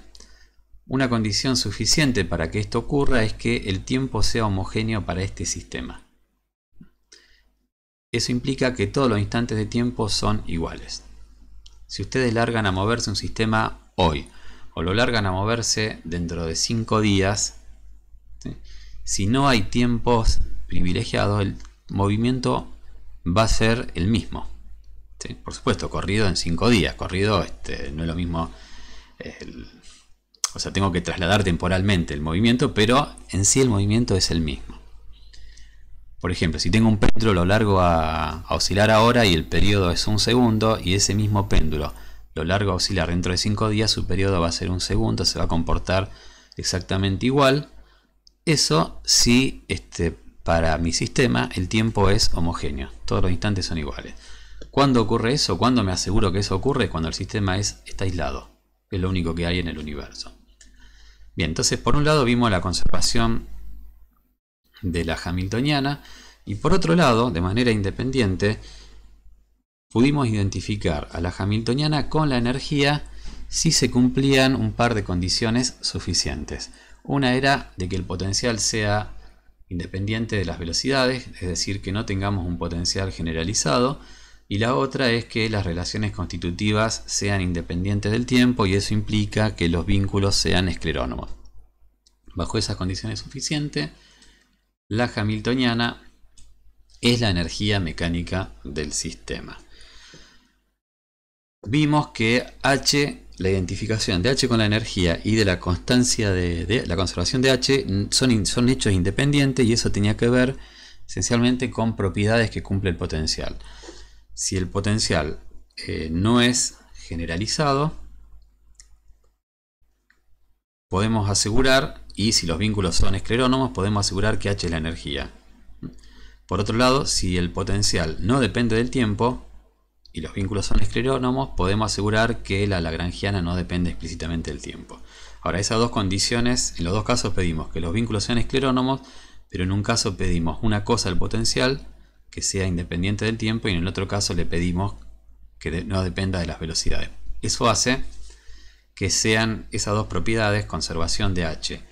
Una condición suficiente para que esto ocurra es que el tiempo sea homogéneo para este sistema. Eso implica que todos los instantes de tiempo son iguales. Si ustedes largan a moverse un sistema hoy o lo largan a moverse dentro de 5 días, si no hay tiempos privilegiados, el movimiento va a ser el mismo. Por supuesto, corrido en 5 días, corrido este, no es lo mismo... o sea, tengo que trasladar temporalmente el movimiento, pero en sí el movimiento es el mismo. Por ejemplo, si tengo un péndulo lo largo a, oscilar ahora y el periodo es un segundo y ese mismo péndulo lo largo a oscilar dentro de 5 días, su periodo va a ser un segundo, se va a comportar exactamente igual. Eso si este, para mi sistema el tiempo es homogéneo, todos los instantes son iguales. ¿Cuándo ocurre eso? ¿Cuándo me aseguro que eso ocurre? Cuando el sistema es, está aislado, es lo único que hay en el universo. Bien, entonces por un lado vimos la conservación de la Hamiltoniana y por otro lado, de manera independiente, pudimos identificar a la Hamiltoniana con la energía si se cumplían un par de condiciones suficientes. Una era de que el potencial sea independiente de las velocidades, es decir, que no tengamos un potencial generalizado, y la otra es que las relaciones constitutivas sean independientes del tiempo y eso implica que los vínculos sean esclerónomos. Bajo esas condiciones suficientes, la hamiltoniana es la energía mecánica del sistema. Vimos que H, la identificación de H con la energía y de la constancia de, la conservación de H son, son hechos independientes y eso tenía que ver esencialmente con propiedades que cumple el potencial. Si el potencial eh, no es generalizado, podemos asegurar y si los vínculos son esclerónomos podemos asegurar que H es la energía. Por otro lado, si el potencial no depende del tiempo y los vínculos son esclerónomos, podemos asegurar que la lagrangiana no depende explícitamente del tiempo. Ahora, esas dos condiciones, en los dos casos pedimos que los vínculos sean esclerónomos, pero en un caso pedimos una cosa al potencial que sea independiente del tiempo y en el otro caso le pedimos que no dependa de las velocidades. Eso hace que sean esas dos propiedades, conservación de h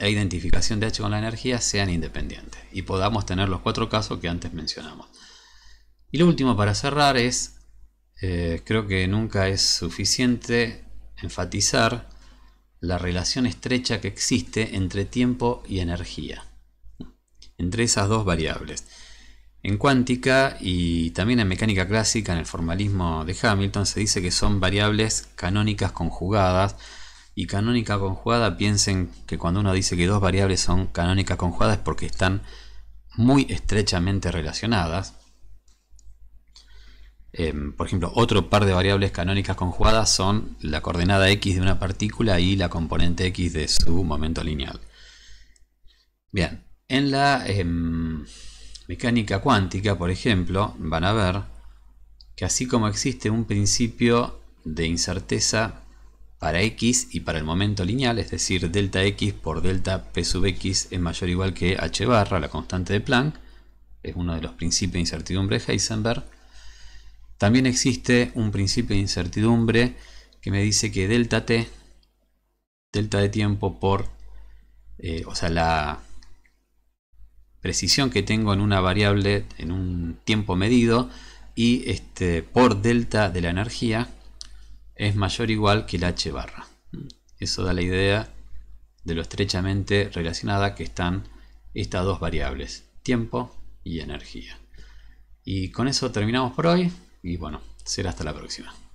e identificación de H con la energía sean independientes y podamos tener los cuatro casos que antes mencionamos. Y lo último para cerrar es, eh, creo que nunca es suficiente enfatizar la relación estrecha que existe entre tiempo y energía, entre esas dos variables. En cuántica y también en mecánica clásica, en el formalismo de Hamilton, se dice que son variables canónicas conjugadas, y canónica conjugada, piensen que cuando uno dice que dos variables son canónicas conjugadas es porque están muy estrechamente relacionadas. Em, por ejemplo, otro par de variables canónicas conjugadas son la coordenada x de una partícula y la componente x de su momento lineal. Bien, en la em, mecánica cuántica, por ejemplo, van a ver que así como existe un principio de incerteza para x y para el momento lineal, es decir, delta x por delta p sub x es mayor o igual que h barra, la constante de Planck, es uno de los principios de incertidumbre de Heisenberg. También existe un principio de incertidumbre que me dice que delta t, delta de tiempo por, eh, o sea, la precisión que tengo en una variable, en un tiempo medido, y este, por delta de la energía, es mayor o igual que el H barra. Eso da la idea de lo estrechamente relacionada que están estas dos variables, tiempo y energía. Y con eso terminamos por hoy y bueno, será hasta la próxima.